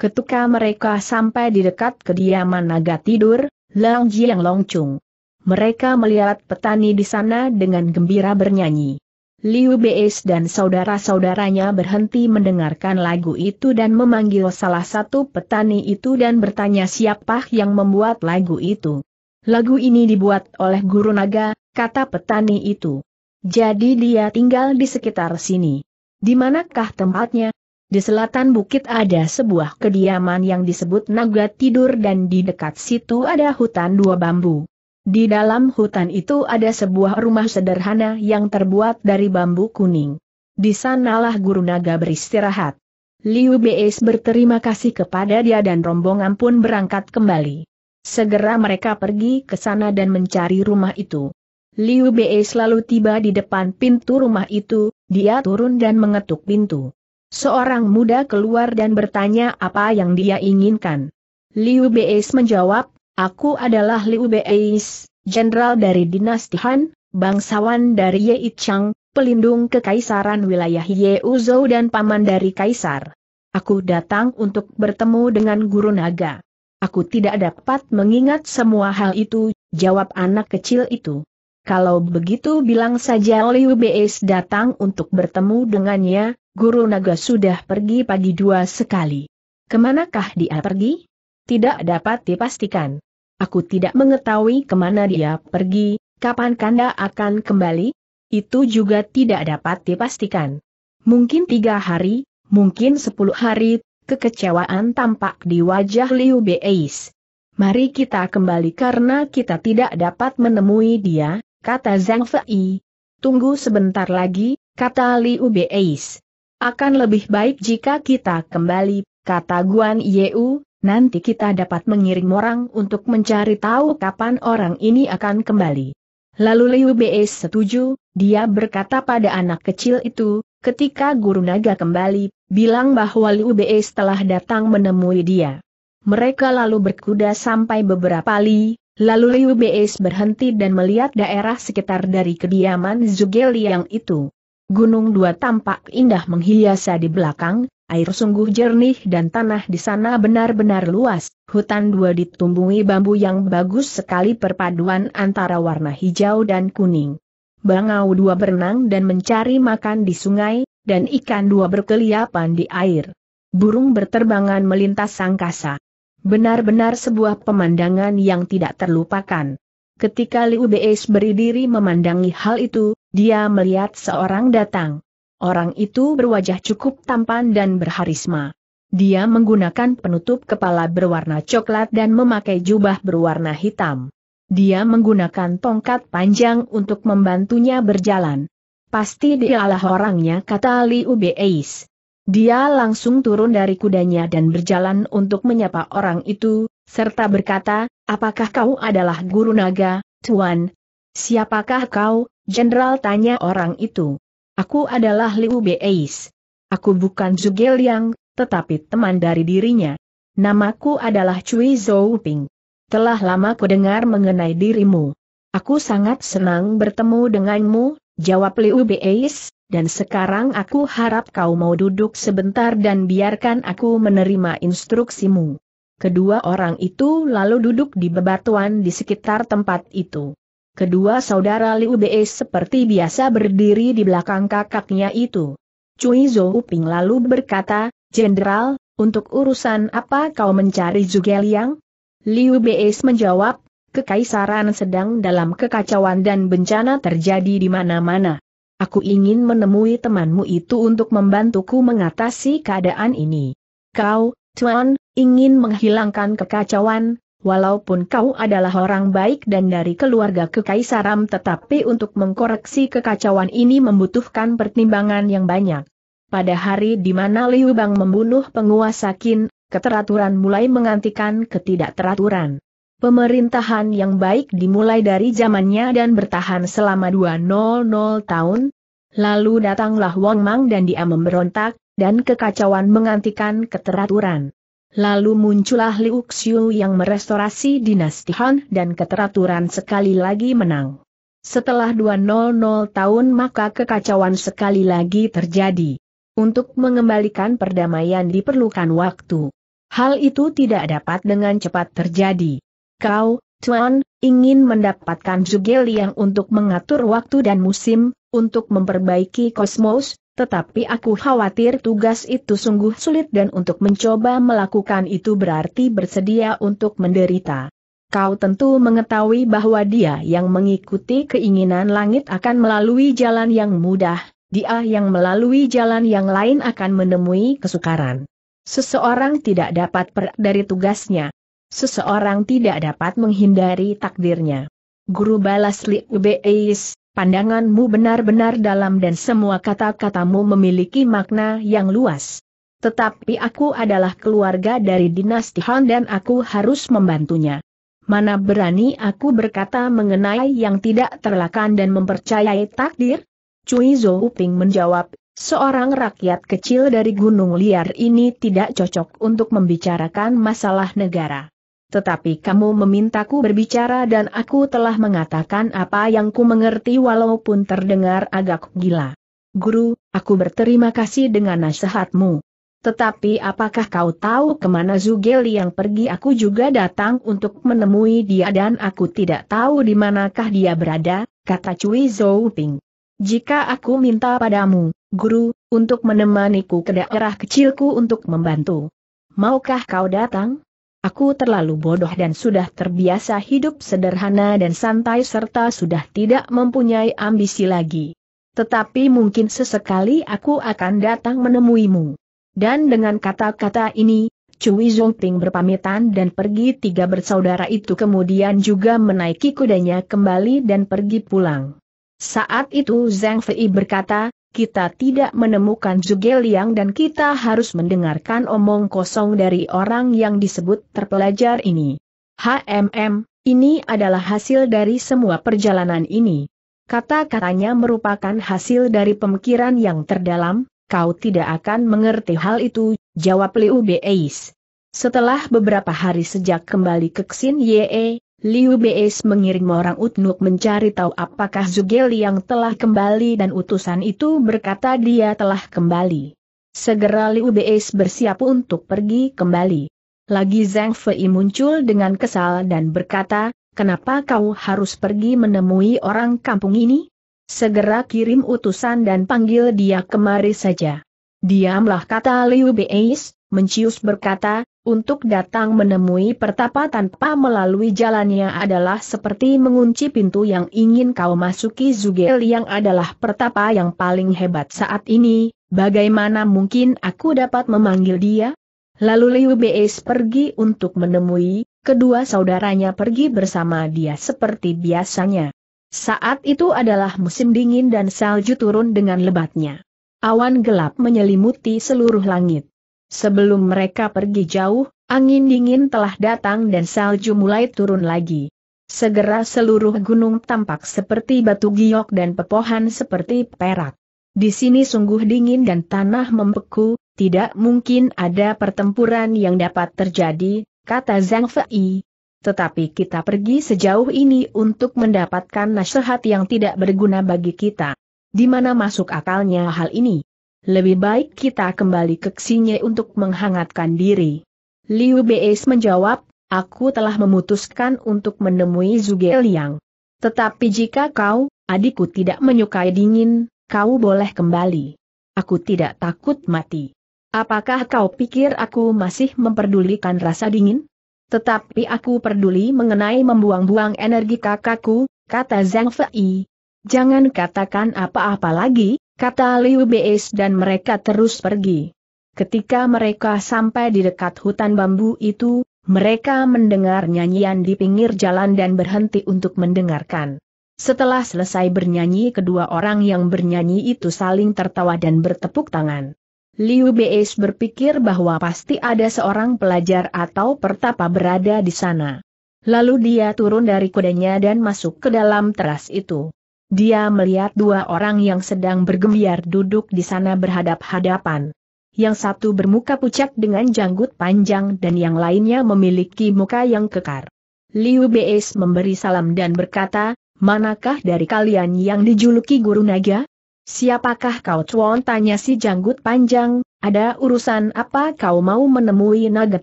[SPEAKER 1] Ketika mereka sampai di dekat kediaman naga tidur, Lang yang Longcung. Mereka melihat petani di sana dengan gembira bernyanyi. Liu Beis dan saudara-saudaranya berhenti mendengarkan lagu itu dan memanggil salah satu petani itu dan bertanya siapa yang membuat lagu itu. Lagu ini dibuat oleh guru naga, kata petani itu. Jadi dia tinggal di sekitar sini. Di manakah tempatnya? Di selatan bukit ada sebuah kediaman yang disebut Naga Tidur dan di dekat situ ada hutan dua bambu. Di dalam hutan itu ada sebuah rumah sederhana yang terbuat dari bambu kuning. Di sanalah guru naga beristirahat. Liu Beis berterima kasih kepada dia dan rombongan pun berangkat kembali. Segera mereka pergi ke sana dan mencari rumah itu. Liu Beis lalu tiba di depan pintu rumah itu, dia turun dan mengetuk pintu. Seorang muda keluar dan bertanya apa yang dia inginkan. Liu Beis menjawab, Aku adalah Liu Beis, jenderal dari dinasti Han, bangsawan dari Ye Chang, pelindung kekaisaran wilayah Ye Uzhou dan paman dari kaisar. Aku datang untuk bertemu dengan guru naga. Aku tidak dapat mengingat semua hal itu, jawab anak kecil itu. Kalau begitu bilang saja Liu Beis datang untuk bertemu dengannya, Guru Naga sudah pergi pagi dua sekali. Kemanakah dia pergi? Tidak dapat dipastikan. Aku tidak mengetahui kemana dia pergi, kapan Kanda akan kembali? Itu juga tidak dapat dipastikan. Mungkin tiga hari, mungkin sepuluh hari, kekecewaan tampak di wajah Liu Beis. Mari kita kembali karena kita tidak dapat menemui dia, kata Zhang Fei. Tunggu sebentar lagi, kata Liu Beis. Akan lebih baik jika kita kembali, kata Guan Yeu, nanti kita dapat mengirim orang untuk mencari tahu kapan orang ini akan kembali. Lalu Liu Bei setuju, dia berkata pada anak kecil itu, ketika guru naga kembali, bilang bahwa Liu Bei telah datang menemui dia. Mereka lalu berkuda sampai beberapa li, lalu Liu Bei berhenti dan melihat daerah sekitar dari kediaman Zhuge Liang itu gunung dua tampak indah menghiasa di belakang, air sungguh jernih dan tanah di sana benar-benar luas, hutan dua ditumbuhi bambu yang bagus sekali perpaduan antara warna hijau dan kuning. Bangau dua berenang dan mencari makan di sungai, dan ikan dua berkeliapan di air. Burung berterbangan melintas angkasa. Benar-benar sebuah pemandangan yang tidak terlupakan. Ketika Liu Beis berdiri memandangi hal itu, dia melihat seorang datang. Orang itu berwajah cukup tampan dan berharisma. Dia menggunakan penutup kepala berwarna coklat dan memakai jubah berwarna hitam. Dia menggunakan tongkat panjang untuk membantunya berjalan. Pasti dialah orangnya kata Liu Beis. Dia langsung turun dari kudanya dan berjalan untuk menyapa orang itu, serta berkata, Apakah kau adalah guru naga, Tuan? Siapakah kau, Jenderal tanya orang itu. Aku adalah Liu Beis. Aku bukan Zugel Yang, tetapi teman dari dirinya. Namaku adalah Cui Ping. Telah lama ku dengar mengenai dirimu. Aku sangat senang bertemu denganmu, jawab Liu Beis, dan sekarang aku harap kau mau duduk sebentar dan biarkan aku menerima instruksimu. Kedua orang itu lalu duduk di bebatuan di sekitar tempat itu. Kedua saudara Liu Bei seperti biasa berdiri di belakang kakaknya itu. Cui Zhou Ping lalu berkata, Jenderal, untuk urusan apa kau mencari Zhuge Liang? Liu Bei menjawab, kekaisaran sedang dalam kekacauan dan bencana terjadi di mana-mana. Aku ingin menemui temanmu itu untuk membantuku mengatasi keadaan ini. Kau, Tuan, ingin menghilangkan kekacauan, walaupun kau adalah orang baik dan dari keluarga kekaisaran tetapi untuk mengkoreksi kekacauan ini membutuhkan pertimbangan yang banyak. Pada hari di mana Liu Bang membunuh penguasa Qin, keteraturan mulai mengantikan ketidakteraturan. Pemerintahan yang baik dimulai dari zamannya dan bertahan selama 200 tahun. Lalu datanglah Wang Mang dan dia memberontak, dan kekacauan mengantikan keteraturan. Lalu muncullah Liu Xiu yang merestorasi dinasti Han dan keteraturan sekali lagi menang. Setelah 200 tahun maka kekacauan sekali lagi terjadi. Untuk mengembalikan perdamaian diperlukan waktu. Hal itu tidak dapat dengan cepat terjadi. Kau, Tuan, ingin mendapatkan zugel yang untuk mengatur waktu dan musim, untuk memperbaiki kosmos, tetapi aku khawatir tugas itu sungguh sulit dan untuk mencoba melakukan itu berarti bersedia untuk menderita. Kau tentu mengetahui bahwa dia yang mengikuti keinginan langit akan melalui jalan yang mudah, dia yang melalui jalan yang lain akan menemui kesukaran. Seseorang tidak dapat per dari tugasnya. Seseorang tidak dapat menghindari takdirnya. Guru balas Li Ubeis, Pandanganmu benar-benar dalam dan semua kata-katamu memiliki makna yang luas. Tetapi aku adalah keluarga dari dinasti Han dan aku harus membantunya. Mana berani aku berkata mengenai yang tidak terlakan dan mempercayai takdir? Cui Zhou Ping menjawab, seorang rakyat kecil dari gunung liar ini tidak cocok untuk membicarakan masalah negara tetapi kamu memintaku berbicara dan aku telah mengatakan apa yang ku mengerti walaupun terdengar agak gila. Guru, aku berterima kasih dengan nasihatmu. Tetapi apakah kau tahu kemana Zugeli yang pergi aku juga datang untuk menemui dia dan aku tidak tahu di manakah dia berada, kata Cui Zouping. Jika aku minta padamu, guru, untuk menemaniku ke daerah kecilku untuk membantu. Maukah kau datang? Aku terlalu bodoh dan sudah terbiasa hidup sederhana dan santai serta sudah tidak mempunyai ambisi lagi. Tetapi mungkin sesekali aku akan datang menemuimu. Dan dengan kata-kata ini, Cui Zongting berpamitan dan pergi tiga bersaudara itu kemudian juga menaiki kudanya kembali dan pergi pulang. Saat itu Zhang Fei berkata, kita tidak menemukan Liang dan kita harus mendengarkan omong kosong dari orang yang disebut terpelajar ini. HMM, ini adalah hasil dari semua perjalanan ini. Kata-katanya merupakan hasil dari pemikiran yang terdalam, kau tidak akan mengerti hal itu, jawab Liu Beis. Setelah beberapa hari sejak kembali ke Xin Ye, Liu Beis mengirim orang Utnuk mencari tahu apakah Zugel yang telah kembali dan utusan itu berkata dia telah kembali. Segera Liu Beis bersiap untuk pergi kembali. Lagi Zhang Fei muncul dengan kesal dan berkata, kenapa kau harus pergi menemui orang kampung ini? Segera kirim utusan dan panggil dia kemari saja. Diamlah kata Liu Beis, Mencius berkata, untuk datang menemui pertapa tanpa melalui jalannya adalah seperti mengunci pintu yang ingin kau masuki Zugel yang adalah pertapa yang paling hebat saat ini, bagaimana mungkin aku dapat memanggil dia? Lalu Liu Beis pergi untuk menemui, kedua saudaranya pergi bersama dia seperti biasanya. Saat itu adalah musim dingin dan salju turun dengan lebatnya. Awan gelap menyelimuti seluruh langit. Sebelum mereka pergi jauh, angin dingin telah datang dan salju mulai turun lagi. Segera seluruh gunung tampak seperti batu giok dan pepohan seperti perak. Di sini sungguh dingin dan tanah membeku, tidak mungkin ada pertempuran yang dapat terjadi, kata Zhang Fei. Tetapi kita pergi sejauh ini untuk mendapatkan nasihat yang tidak berguna bagi kita. Di mana masuk akalnya hal ini? lebih baik kita kembali ke Xinye untuk menghangatkan diri. Liu Beis menjawab, aku telah memutuskan untuk menemui Zuge Liang. Tetapi jika kau, adikku tidak menyukai dingin, kau boleh kembali. Aku tidak takut mati. Apakah kau pikir aku masih memperdulikan rasa dingin? Tetapi aku peduli mengenai membuang-buang energi kakakku, kata Zhang Fei. Jangan katakan apa-apa lagi, kata Liu Beis dan mereka terus pergi. Ketika mereka sampai di dekat hutan bambu itu, mereka mendengar nyanyian di pinggir jalan dan berhenti untuk mendengarkan. Setelah selesai bernyanyi kedua orang yang bernyanyi itu saling tertawa dan bertepuk tangan. Liu Beis berpikir bahwa pasti ada seorang pelajar atau pertapa berada di sana. Lalu dia turun dari kudanya dan masuk ke dalam teras itu. Dia melihat dua orang yang sedang bergembiar duduk di sana berhadap-hadapan. Yang satu bermuka pucat dengan janggut panjang dan yang lainnya memiliki muka yang kekar. Liu Beis memberi salam dan berkata, manakah dari kalian yang dijuluki guru naga? Siapakah kau cuan tanya si janggut panjang, ada urusan apa kau mau menemui naga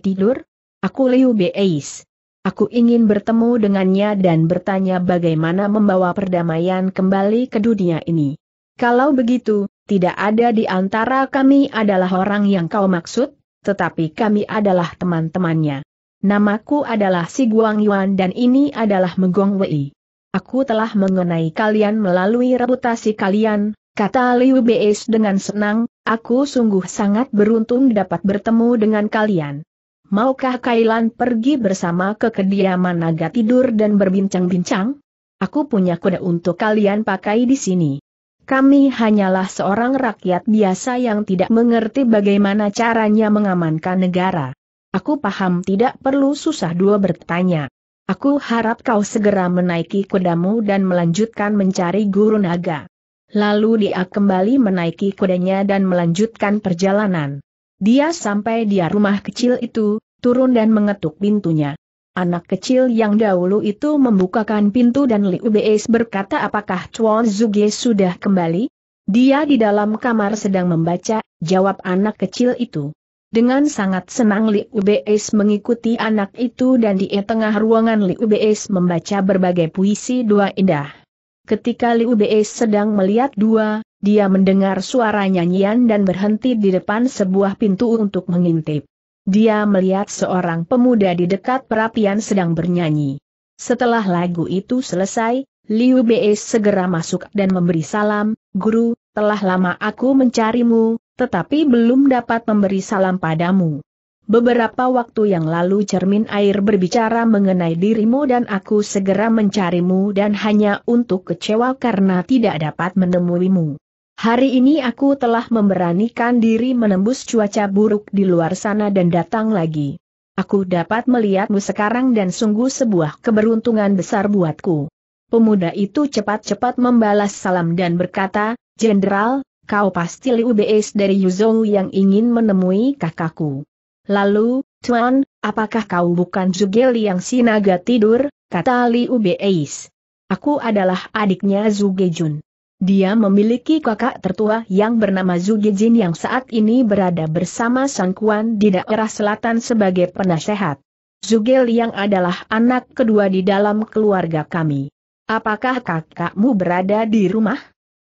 [SPEAKER 1] tidur? Aku Liu Beis. Aku ingin bertemu dengannya dan bertanya bagaimana membawa perdamaian kembali ke dunia ini. Kalau begitu, tidak ada di antara kami adalah orang yang kau maksud, tetapi kami adalah teman-temannya. Namaku adalah Si Guang Yuan dan ini adalah Megong Wei. Aku telah mengenai kalian melalui reputasi kalian, kata Liu Beis dengan senang, aku sungguh sangat beruntung dapat bertemu dengan kalian maukah Kailan pergi bersama ke kediaman naga tidur dan berbincang-bincang? Aku punya kuda untuk kalian pakai di sini. Kami hanyalah seorang rakyat biasa yang tidak mengerti bagaimana caranya mengamankan negara. Aku paham tidak perlu susah dua bertanya. Aku harap kau segera menaiki kudamu dan melanjutkan mencari guru naga. Lalu dia kembali menaiki kudanya dan melanjutkan perjalanan. Dia sampai di rumah kecil itu, turun dan mengetuk pintunya. Anak kecil yang dahulu itu membukakan pintu dan Liu Beis berkata apakah Chuan Zuge sudah kembali? Dia di dalam kamar sedang membaca, jawab anak kecil itu. Dengan sangat senang Liu Beis mengikuti anak itu dan di tengah ruangan Liu Beis membaca berbagai puisi dua indah. Ketika Liu Beis sedang melihat dua, dia mendengar suara nyanyian dan berhenti di depan sebuah pintu untuk mengintip. Dia melihat seorang pemuda di dekat perapian sedang bernyanyi. Setelah lagu itu selesai, Liu Bei segera masuk dan memberi salam, Guru, telah lama aku mencarimu, tetapi belum dapat memberi salam padamu. Beberapa waktu yang lalu cermin air berbicara mengenai dirimu dan aku segera mencarimu dan hanya untuk kecewa karena tidak dapat menemuimu. Hari ini aku telah memberanikan diri menembus cuaca buruk di luar sana dan datang lagi. Aku dapat melihatmu sekarang dan sungguh sebuah keberuntungan besar buatku. Pemuda itu cepat-cepat membalas salam dan berkata, Jenderal, kau pasti Liu Beis dari Yuzhou yang ingin menemui kakakku. Lalu, Tuan, apakah kau bukan Liang si sinaga tidur, kata Liu Beis. Aku adalah adiknya Jun. Dia memiliki kakak tertua yang bernama Zugijin yang saat ini berada bersama Sang Kuan di daerah selatan sebagai penasehat. Zugil yang adalah anak kedua di dalam keluarga kami. Apakah kakakmu berada di rumah?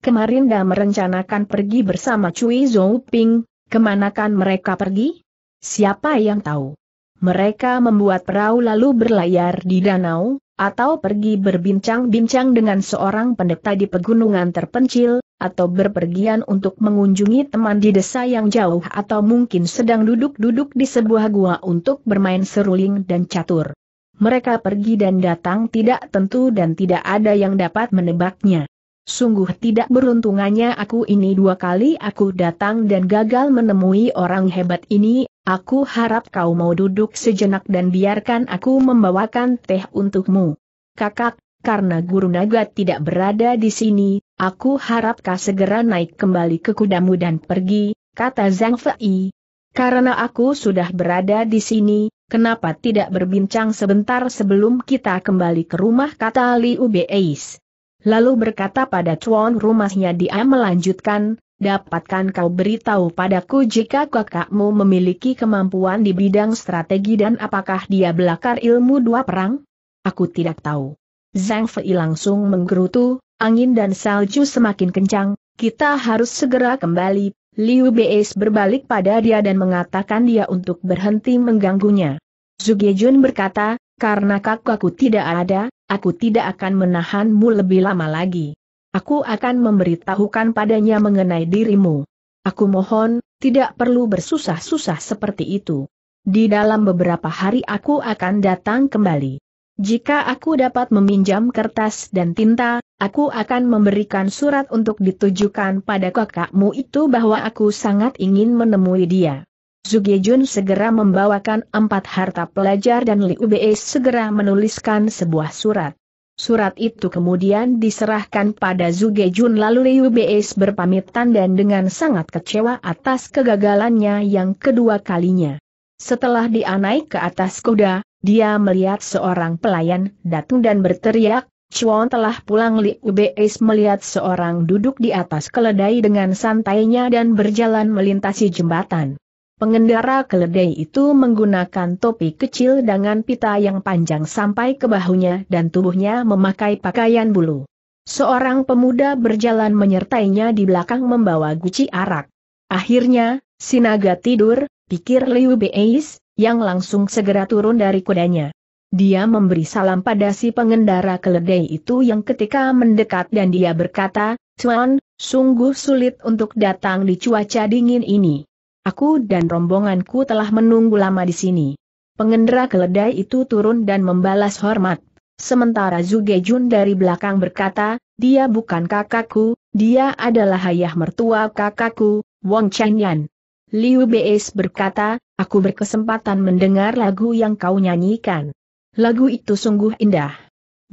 [SPEAKER 1] Kemarin dah merencanakan pergi bersama Cui Zou Ping, kemanakan mereka pergi? Siapa yang tahu? Mereka membuat perahu lalu berlayar di danau, atau pergi berbincang-bincang dengan seorang pendeta di pegunungan terpencil, atau berpergian untuk mengunjungi teman di desa yang jauh atau mungkin sedang duduk-duduk di sebuah gua untuk bermain seruling dan catur. Mereka pergi dan datang tidak tentu dan tidak ada yang dapat menebaknya. Sungguh tidak beruntungannya aku ini dua kali aku datang dan gagal menemui orang hebat ini, aku harap kau mau duduk sejenak dan biarkan aku membawakan teh untukmu. Kakak, karena guru naga tidak berada di sini, aku harap kau segera naik kembali ke kudamu dan pergi, kata Zhang Fei. Karena aku sudah berada di sini, kenapa tidak berbincang sebentar sebelum kita kembali ke rumah kata Liu Beis lalu berkata pada tuan rumahnya dia melanjutkan, Dapatkan kau beritahu padaku jika kakakmu memiliki kemampuan di bidang strategi dan apakah dia belakar ilmu dua perang? Aku tidak tahu. Zhang Fei langsung menggerutu, angin dan salju semakin kencang, kita harus segera kembali. Liu Beis berbalik pada dia dan mengatakan dia untuk berhenti mengganggunya. Zugejun berkata, karena kakakku tidak ada, aku tidak akan menahanmu lebih lama lagi. Aku akan memberitahukan padanya mengenai dirimu. Aku mohon, tidak perlu bersusah-susah seperti itu. Di dalam beberapa hari aku akan datang kembali. Jika aku dapat meminjam kertas dan tinta, aku akan memberikan surat untuk ditujukan pada kakakmu itu bahwa aku sangat ingin menemui dia. Zuge Jun segera membawakan empat harta pelajar dan Liu Bei segera menuliskan sebuah surat. Surat itu kemudian diserahkan pada Zuge Jun lalu Liu Bei berpamitan dan dengan sangat kecewa atas kegagalannya yang kedua kalinya. Setelah dia naik ke atas kuda, dia melihat seorang pelayan datang dan berteriak, Chuan telah pulang Li Ubeis melihat seorang duduk di atas keledai dengan santainya dan berjalan melintasi jembatan. Pengendara keledai itu menggunakan topi kecil dengan pita yang panjang sampai ke bahunya dan tubuhnya memakai pakaian bulu. Seorang pemuda berjalan menyertainya di belakang membawa guci arak. Akhirnya, Sinaga tidur, pikir Liu Beis, yang langsung segera turun dari kudanya. Dia memberi salam pada si pengendara keledai itu yang ketika mendekat dan dia berkata, Cuan, sungguh sulit untuk datang di cuaca dingin ini. Aku dan rombonganku telah menunggu lama di sini. Pengendara keledai itu turun dan membalas hormat. Sementara Jun dari belakang berkata, dia bukan kakakku, dia adalah ayah mertua kakakku, Wong Chanyan. Liu Beis berkata, aku berkesempatan mendengar lagu yang kau nyanyikan. Lagu itu sungguh indah.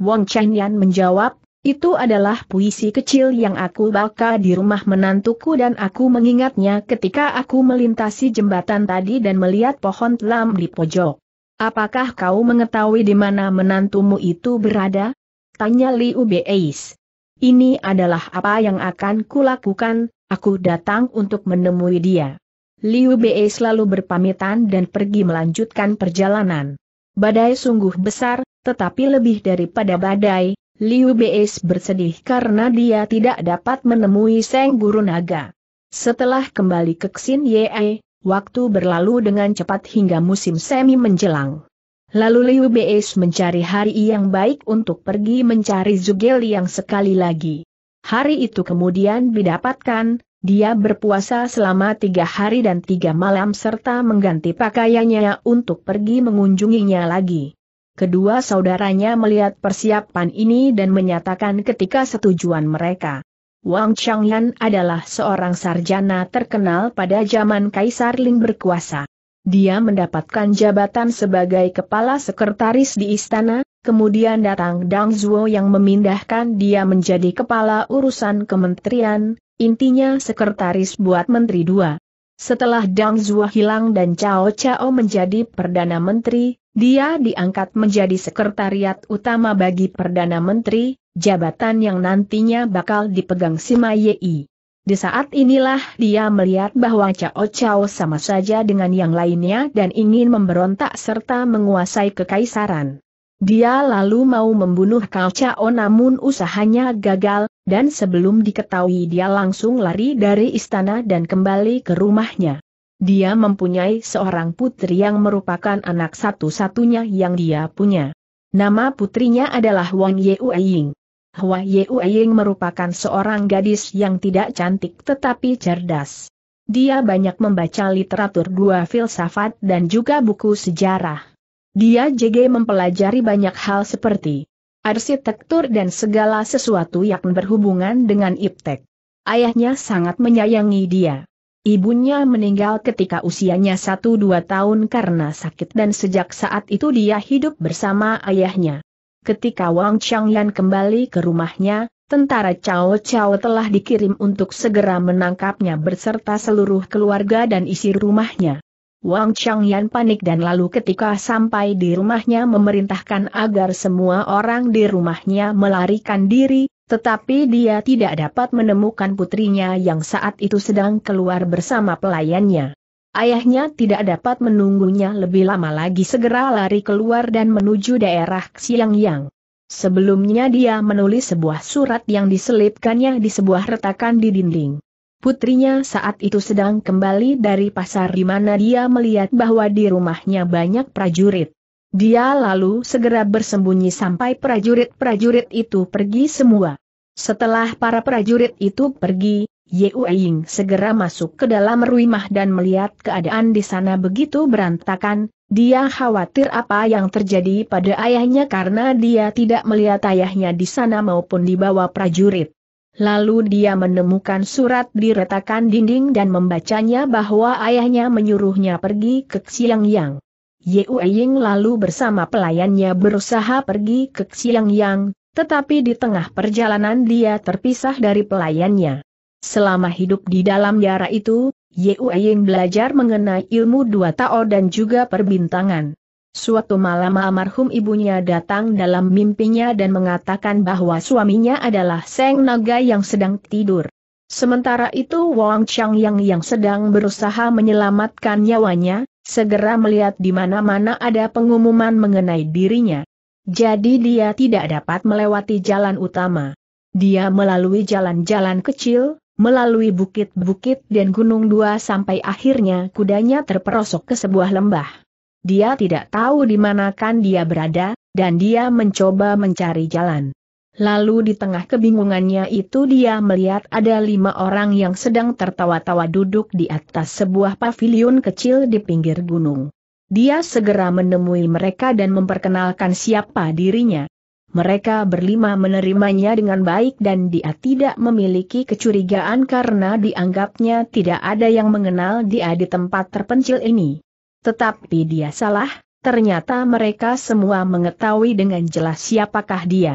[SPEAKER 1] Wong Chanyan menjawab, itu adalah puisi kecil yang aku baca di rumah menantuku dan aku mengingatnya ketika aku melintasi jembatan tadi dan melihat pohon telam di pojok. Apakah kau mengetahui di mana menantumu itu berada? Tanya Liu Beis. Ini adalah apa yang akan kulakukan, aku datang untuk menemui dia. Liu Beis selalu berpamitan dan pergi melanjutkan perjalanan. Badai sungguh besar, tetapi lebih daripada badai, Liu Beis bersedih karena dia tidak dapat menemui Seng Guru Naga. Setelah kembali ke Xin Ye, waktu berlalu dengan cepat hingga musim semi menjelang. Lalu Liu Beis mencari hari yang baik untuk pergi mencari Zugel yang sekali lagi. Hari itu kemudian didapatkan, dia berpuasa selama tiga hari dan tiga malam serta mengganti pakaiannya untuk pergi mengunjunginya lagi. Kedua saudaranya melihat persiapan ini dan menyatakan ketika setujuan mereka. Wang Changyan adalah seorang sarjana terkenal pada zaman Kaisar Ling berkuasa. Dia mendapatkan jabatan sebagai kepala sekretaris di istana, kemudian datang Dang Zhuo yang memindahkan dia menjadi kepala urusan kementerian, intinya sekretaris buat menteri dua. Setelah Dang Zua hilang dan Cao Cao menjadi Perdana Menteri, dia diangkat menjadi Sekretariat Utama bagi Perdana Menteri, jabatan yang nantinya bakal dipegang Sima Yei. Di saat inilah dia melihat bahwa Cao Cao sama saja dengan yang lainnya dan ingin memberontak serta menguasai kekaisaran. Dia lalu mau membunuh Kau Chao namun usahanya gagal, dan sebelum diketahui dia langsung lari dari istana dan kembali ke rumahnya. Dia mempunyai seorang putri yang merupakan anak satu-satunya yang dia punya. Nama putrinya adalah Wang Yeueying. Hua Yeueying merupakan seorang gadis yang tidak cantik tetapi cerdas. Dia banyak membaca literatur dua filsafat dan juga buku sejarah. Dia JG mempelajari banyak hal seperti arsitektur dan segala sesuatu yang berhubungan dengan Iptek. Ayahnya sangat menyayangi dia. Ibunya meninggal ketika usianya 1-2 tahun karena sakit dan sejak saat itu dia hidup bersama ayahnya. Ketika Wang Changyan kembali ke rumahnya, tentara Cao Cao telah dikirim untuk segera menangkapnya berserta seluruh keluarga dan isi rumahnya. Wang Changyan panik dan lalu ketika sampai di rumahnya memerintahkan agar semua orang di rumahnya melarikan diri, tetapi dia tidak dapat menemukan putrinya yang saat itu sedang keluar bersama pelayannya. Ayahnya tidak dapat menunggunya lebih lama lagi segera lari keluar dan menuju daerah Xiangyang. Sebelumnya dia menulis sebuah surat yang diselipkannya di sebuah retakan di dinding. Putrinya saat itu sedang kembali dari pasar di mana dia melihat bahwa di rumahnya banyak prajurit. Dia lalu segera bersembunyi sampai prajurit-prajurit itu pergi semua. Setelah para prajurit itu pergi, Yeueing segera masuk ke dalam rumah dan melihat keadaan di sana begitu berantakan, dia khawatir apa yang terjadi pada ayahnya karena dia tidak melihat ayahnya di sana maupun di bawah prajurit. Lalu dia menemukan surat diretakan dinding dan membacanya bahwa ayahnya menyuruhnya pergi ke Xiangyang. Ye Ying lalu bersama pelayannya berusaha pergi ke Xiangyang, tetapi di tengah perjalanan dia terpisah dari pelayannya. Selama hidup di dalam yara itu, Ye Ying belajar mengenai ilmu dua Tao dan juga perbintangan. Suatu malam almarhum ibunya datang dalam mimpinya dan mengatakan bahwa suaminya adalah Seng Naga yang sedang tidur. Sementara itu Wang Chang Yang yang sedang berusaha menyelamatkan nyawanya, segera melihat di mana-mana ada pengumuman mengenai dirinya. Jadi dia tidak dapat melewati jalan utama. Dia melalui jalan-jalan kecil, melalui bukit-bukit dan gunung dua sampai akhirnya kudanya terperosok ke sebuah lembah. Dia tidak tahu di manakan dia berada, dan dia mencoba mencari jalan. Lalu di tengah kebingungannya itu dia melihat ada lima orang yang sedang tertawa-tawa duduk di atas sebuah pavilion kecil di pinggir gunung. Dia segera menemui mereka dan memperkenalkan siapa dirinya. Mereka berlima menerimanya dengan baik dan dia tidak memiliki kecurigaan karena dianggapnya tidak ada yang mengenal dia di tempat terpencil ini. Tetapi dia salah, ternyata mereka semua mengetahui dengan jelas siapakah dia.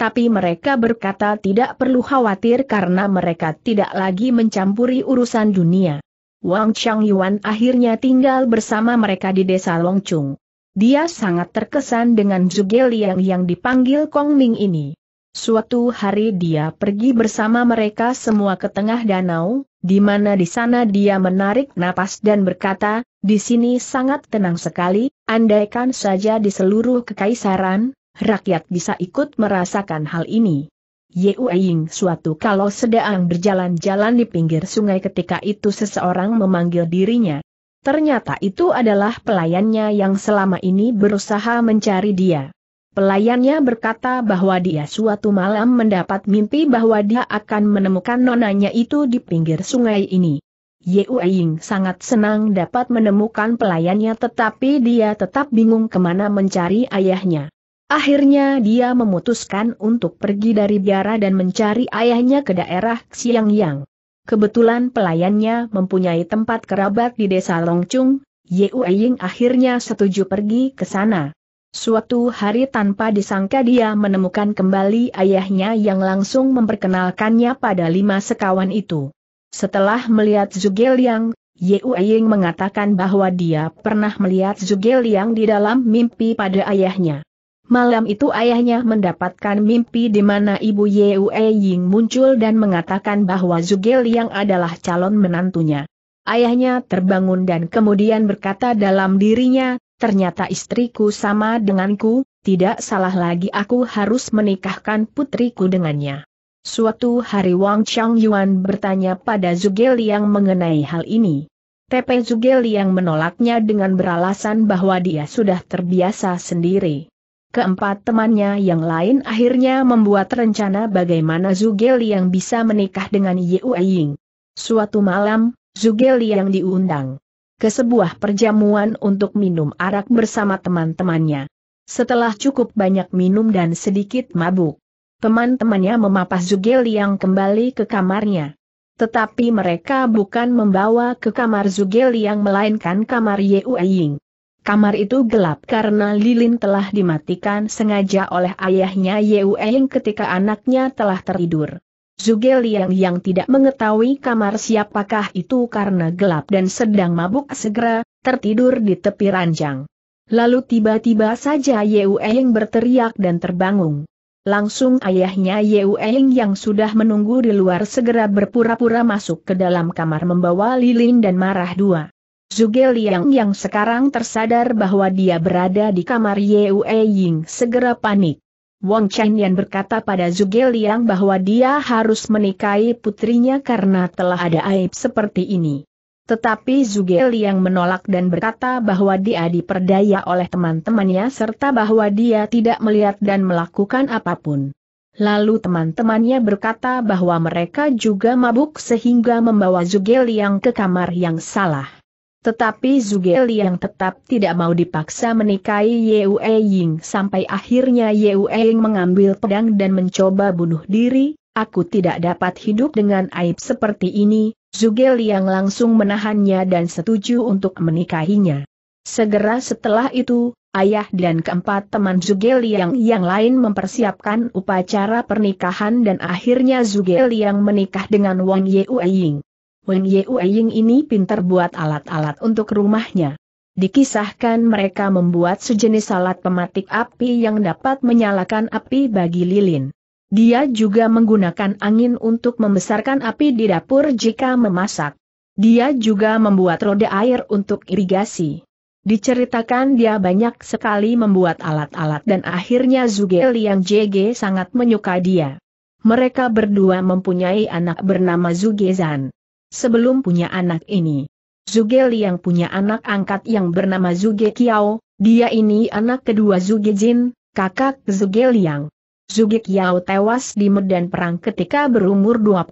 [SPEAKER 1] Tapi mereka berkata tidak perlu khawatir karena mereka tidak lagi mencampuri urusan dunia. Wang Chang Yuan akhirnya tinggal bersama mereka di desa Longchung. Dia sangat terkesan dengan Zhuge Liang yang dipanggil Kong Ming ini. Suatu hari dia pergi bersama mereka semua ke tengah danau, di mana di sana dia menarik napas dan berkata, di sini sangat tenang sekali, andaikan saja di seluruh kekaisaran, rakyat bisa ikut merasakan hal ini. Yeueing suatu kalau sedang berjalan-jalan di pinggir sungai ketika itu seseorang memanggil dirinya. Ternyata itu adalah pelayannya yang selama ini berusaha mencari dia. Pelayannya berkata bahwa dia suatu malam mendapat mimpi bahwa dia akan menemukan nonanya itu di pinggir sungai ini. Ying sangat senang dapat menemukan pelayannya tetapi dia tetap bingung kemana mencari ayahnya. Akhirnya dia memutuskan untuk pergi dari biara dan mencari ayahnya ke daerah Xiangyang. Kebetulan pelayannya mempunyai tempat kerabat di desa Longchung, Ying akhirnya setuju pergi ke sana. Suatu hari tanpa disangka dia menemukan kembali ayahnya yang langsung memperkenalkannya pada lima sekawan itu. Setelah melihat Zugeliang, Ying mengatakan bahwa dia pernah melihat Liang di dalam mimpi pada ayahnya. Malam itu ayahnya mendapatkan mimpi di mana ibu Ying muncul dan mengatakan bahwa Liang adalah calon menantunya. Ayahnya terbangun dan kemudian berkata dalam dirinya, ternyata istriku sama denganku, tidak salah lagi aku harus menikahkan putriku dengannya. Suatu hari Wang Chang Yuan bertanya pada Zugel yang mengenai hal ini. Tepe Zugel yang menolaknya dengan beralasan bahwa dia sudah terbiasa sendiri. Keempat temannya yang lain akhirnya membuat rencana bagaimana Zugel yang bisa menikah dengan Yue Ying. Suatu malam, Zugel yang diundang ke sebuah perjamuan untuk minum arak bersama teman-temannya. Setelah cukup banyak minum dan sedikit mabuk, teman-temannya memapah Zugel yang kembali ke kamarnya. Tetapi mereka bukan membawa ke kamar Zugel yang melainkan kamar Ying. Kamar itu gelap karena lilin telah dimatikan sengaja oleh ayahnya Ying ketika anaknya telah tertidur. Zuge Liang yang tidak mengetahui kamar siapakah itu karena gelap dan sedang mabuk segera, tertidur di tepi ranjang. Lalu tiba-tiba saja Yeu Eng berteriak dan terbangun. Langsung ayahnya Yeu Eng yang sudah menunggu di luar segera berpura-pura masuk ke dalam kamar membawa lilin dan marah dua. Zuge Liang yang sekarang tersadar bahwa dia berada di kamar Yue Ying segera panik. Wong Chen Yan berkata pada Zuge Liang bahwa dia harus menikahi putrinya karena telah ada aib seperti ini. Tetapi Zuge Liang menolak dan berkata bahwa dia diperdaya oleh teman-temannya serta bahwa dia tidak melihat dan melakukan apapun. Lalu teman-temannya berkata bahwa mereka juga mabuk sehingga membawa Zuge Liang ke kamar yang salah. Tetapi Zuge Liang tetap tidak mau dipaksa menikahi Yue Ying sampai akhirnya Yue Ying mengambil pedang dan mencoba bunuh diri, aku tidak dapat hidup dengan aib seperti ini, Zuge Liang langsung menahannya dan setuju untuk menikahinya. Segera setelah itu, ayah dan keempat teman Zuge Liang yang lain mempersiapkan upacara pernikahan dan akhirnya Zuge Liang menikah dengan Wang Yue Ying. Weng Ying ini pintar buat alat-alat untuk rumahnya. Dikisahkan mereka membuat sejenis alat pematik api yang dapat menyalakan api bagi lilin. Dia juga menggunakan angin untuk membesarkan api di dapur jika memasak. Dia juga membuat roda air untuk irigasi. Diceritakan dia banyak sekali membuat alat-alat dan akhirnya Zuge Liang JG sangat menyuka dia. Mereka berdua mempunyai anak bernama Zuge Zan sebelum punya anak ini. Zuge Liang punya anak angkat yang bernama Zuge Kiao, dia ini anak kedua Zuge Jin, kakak Zuge Liang. Zuge Kiao tewas di medan perang ketika berumur 25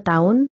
[SPEAKER 1] tahun,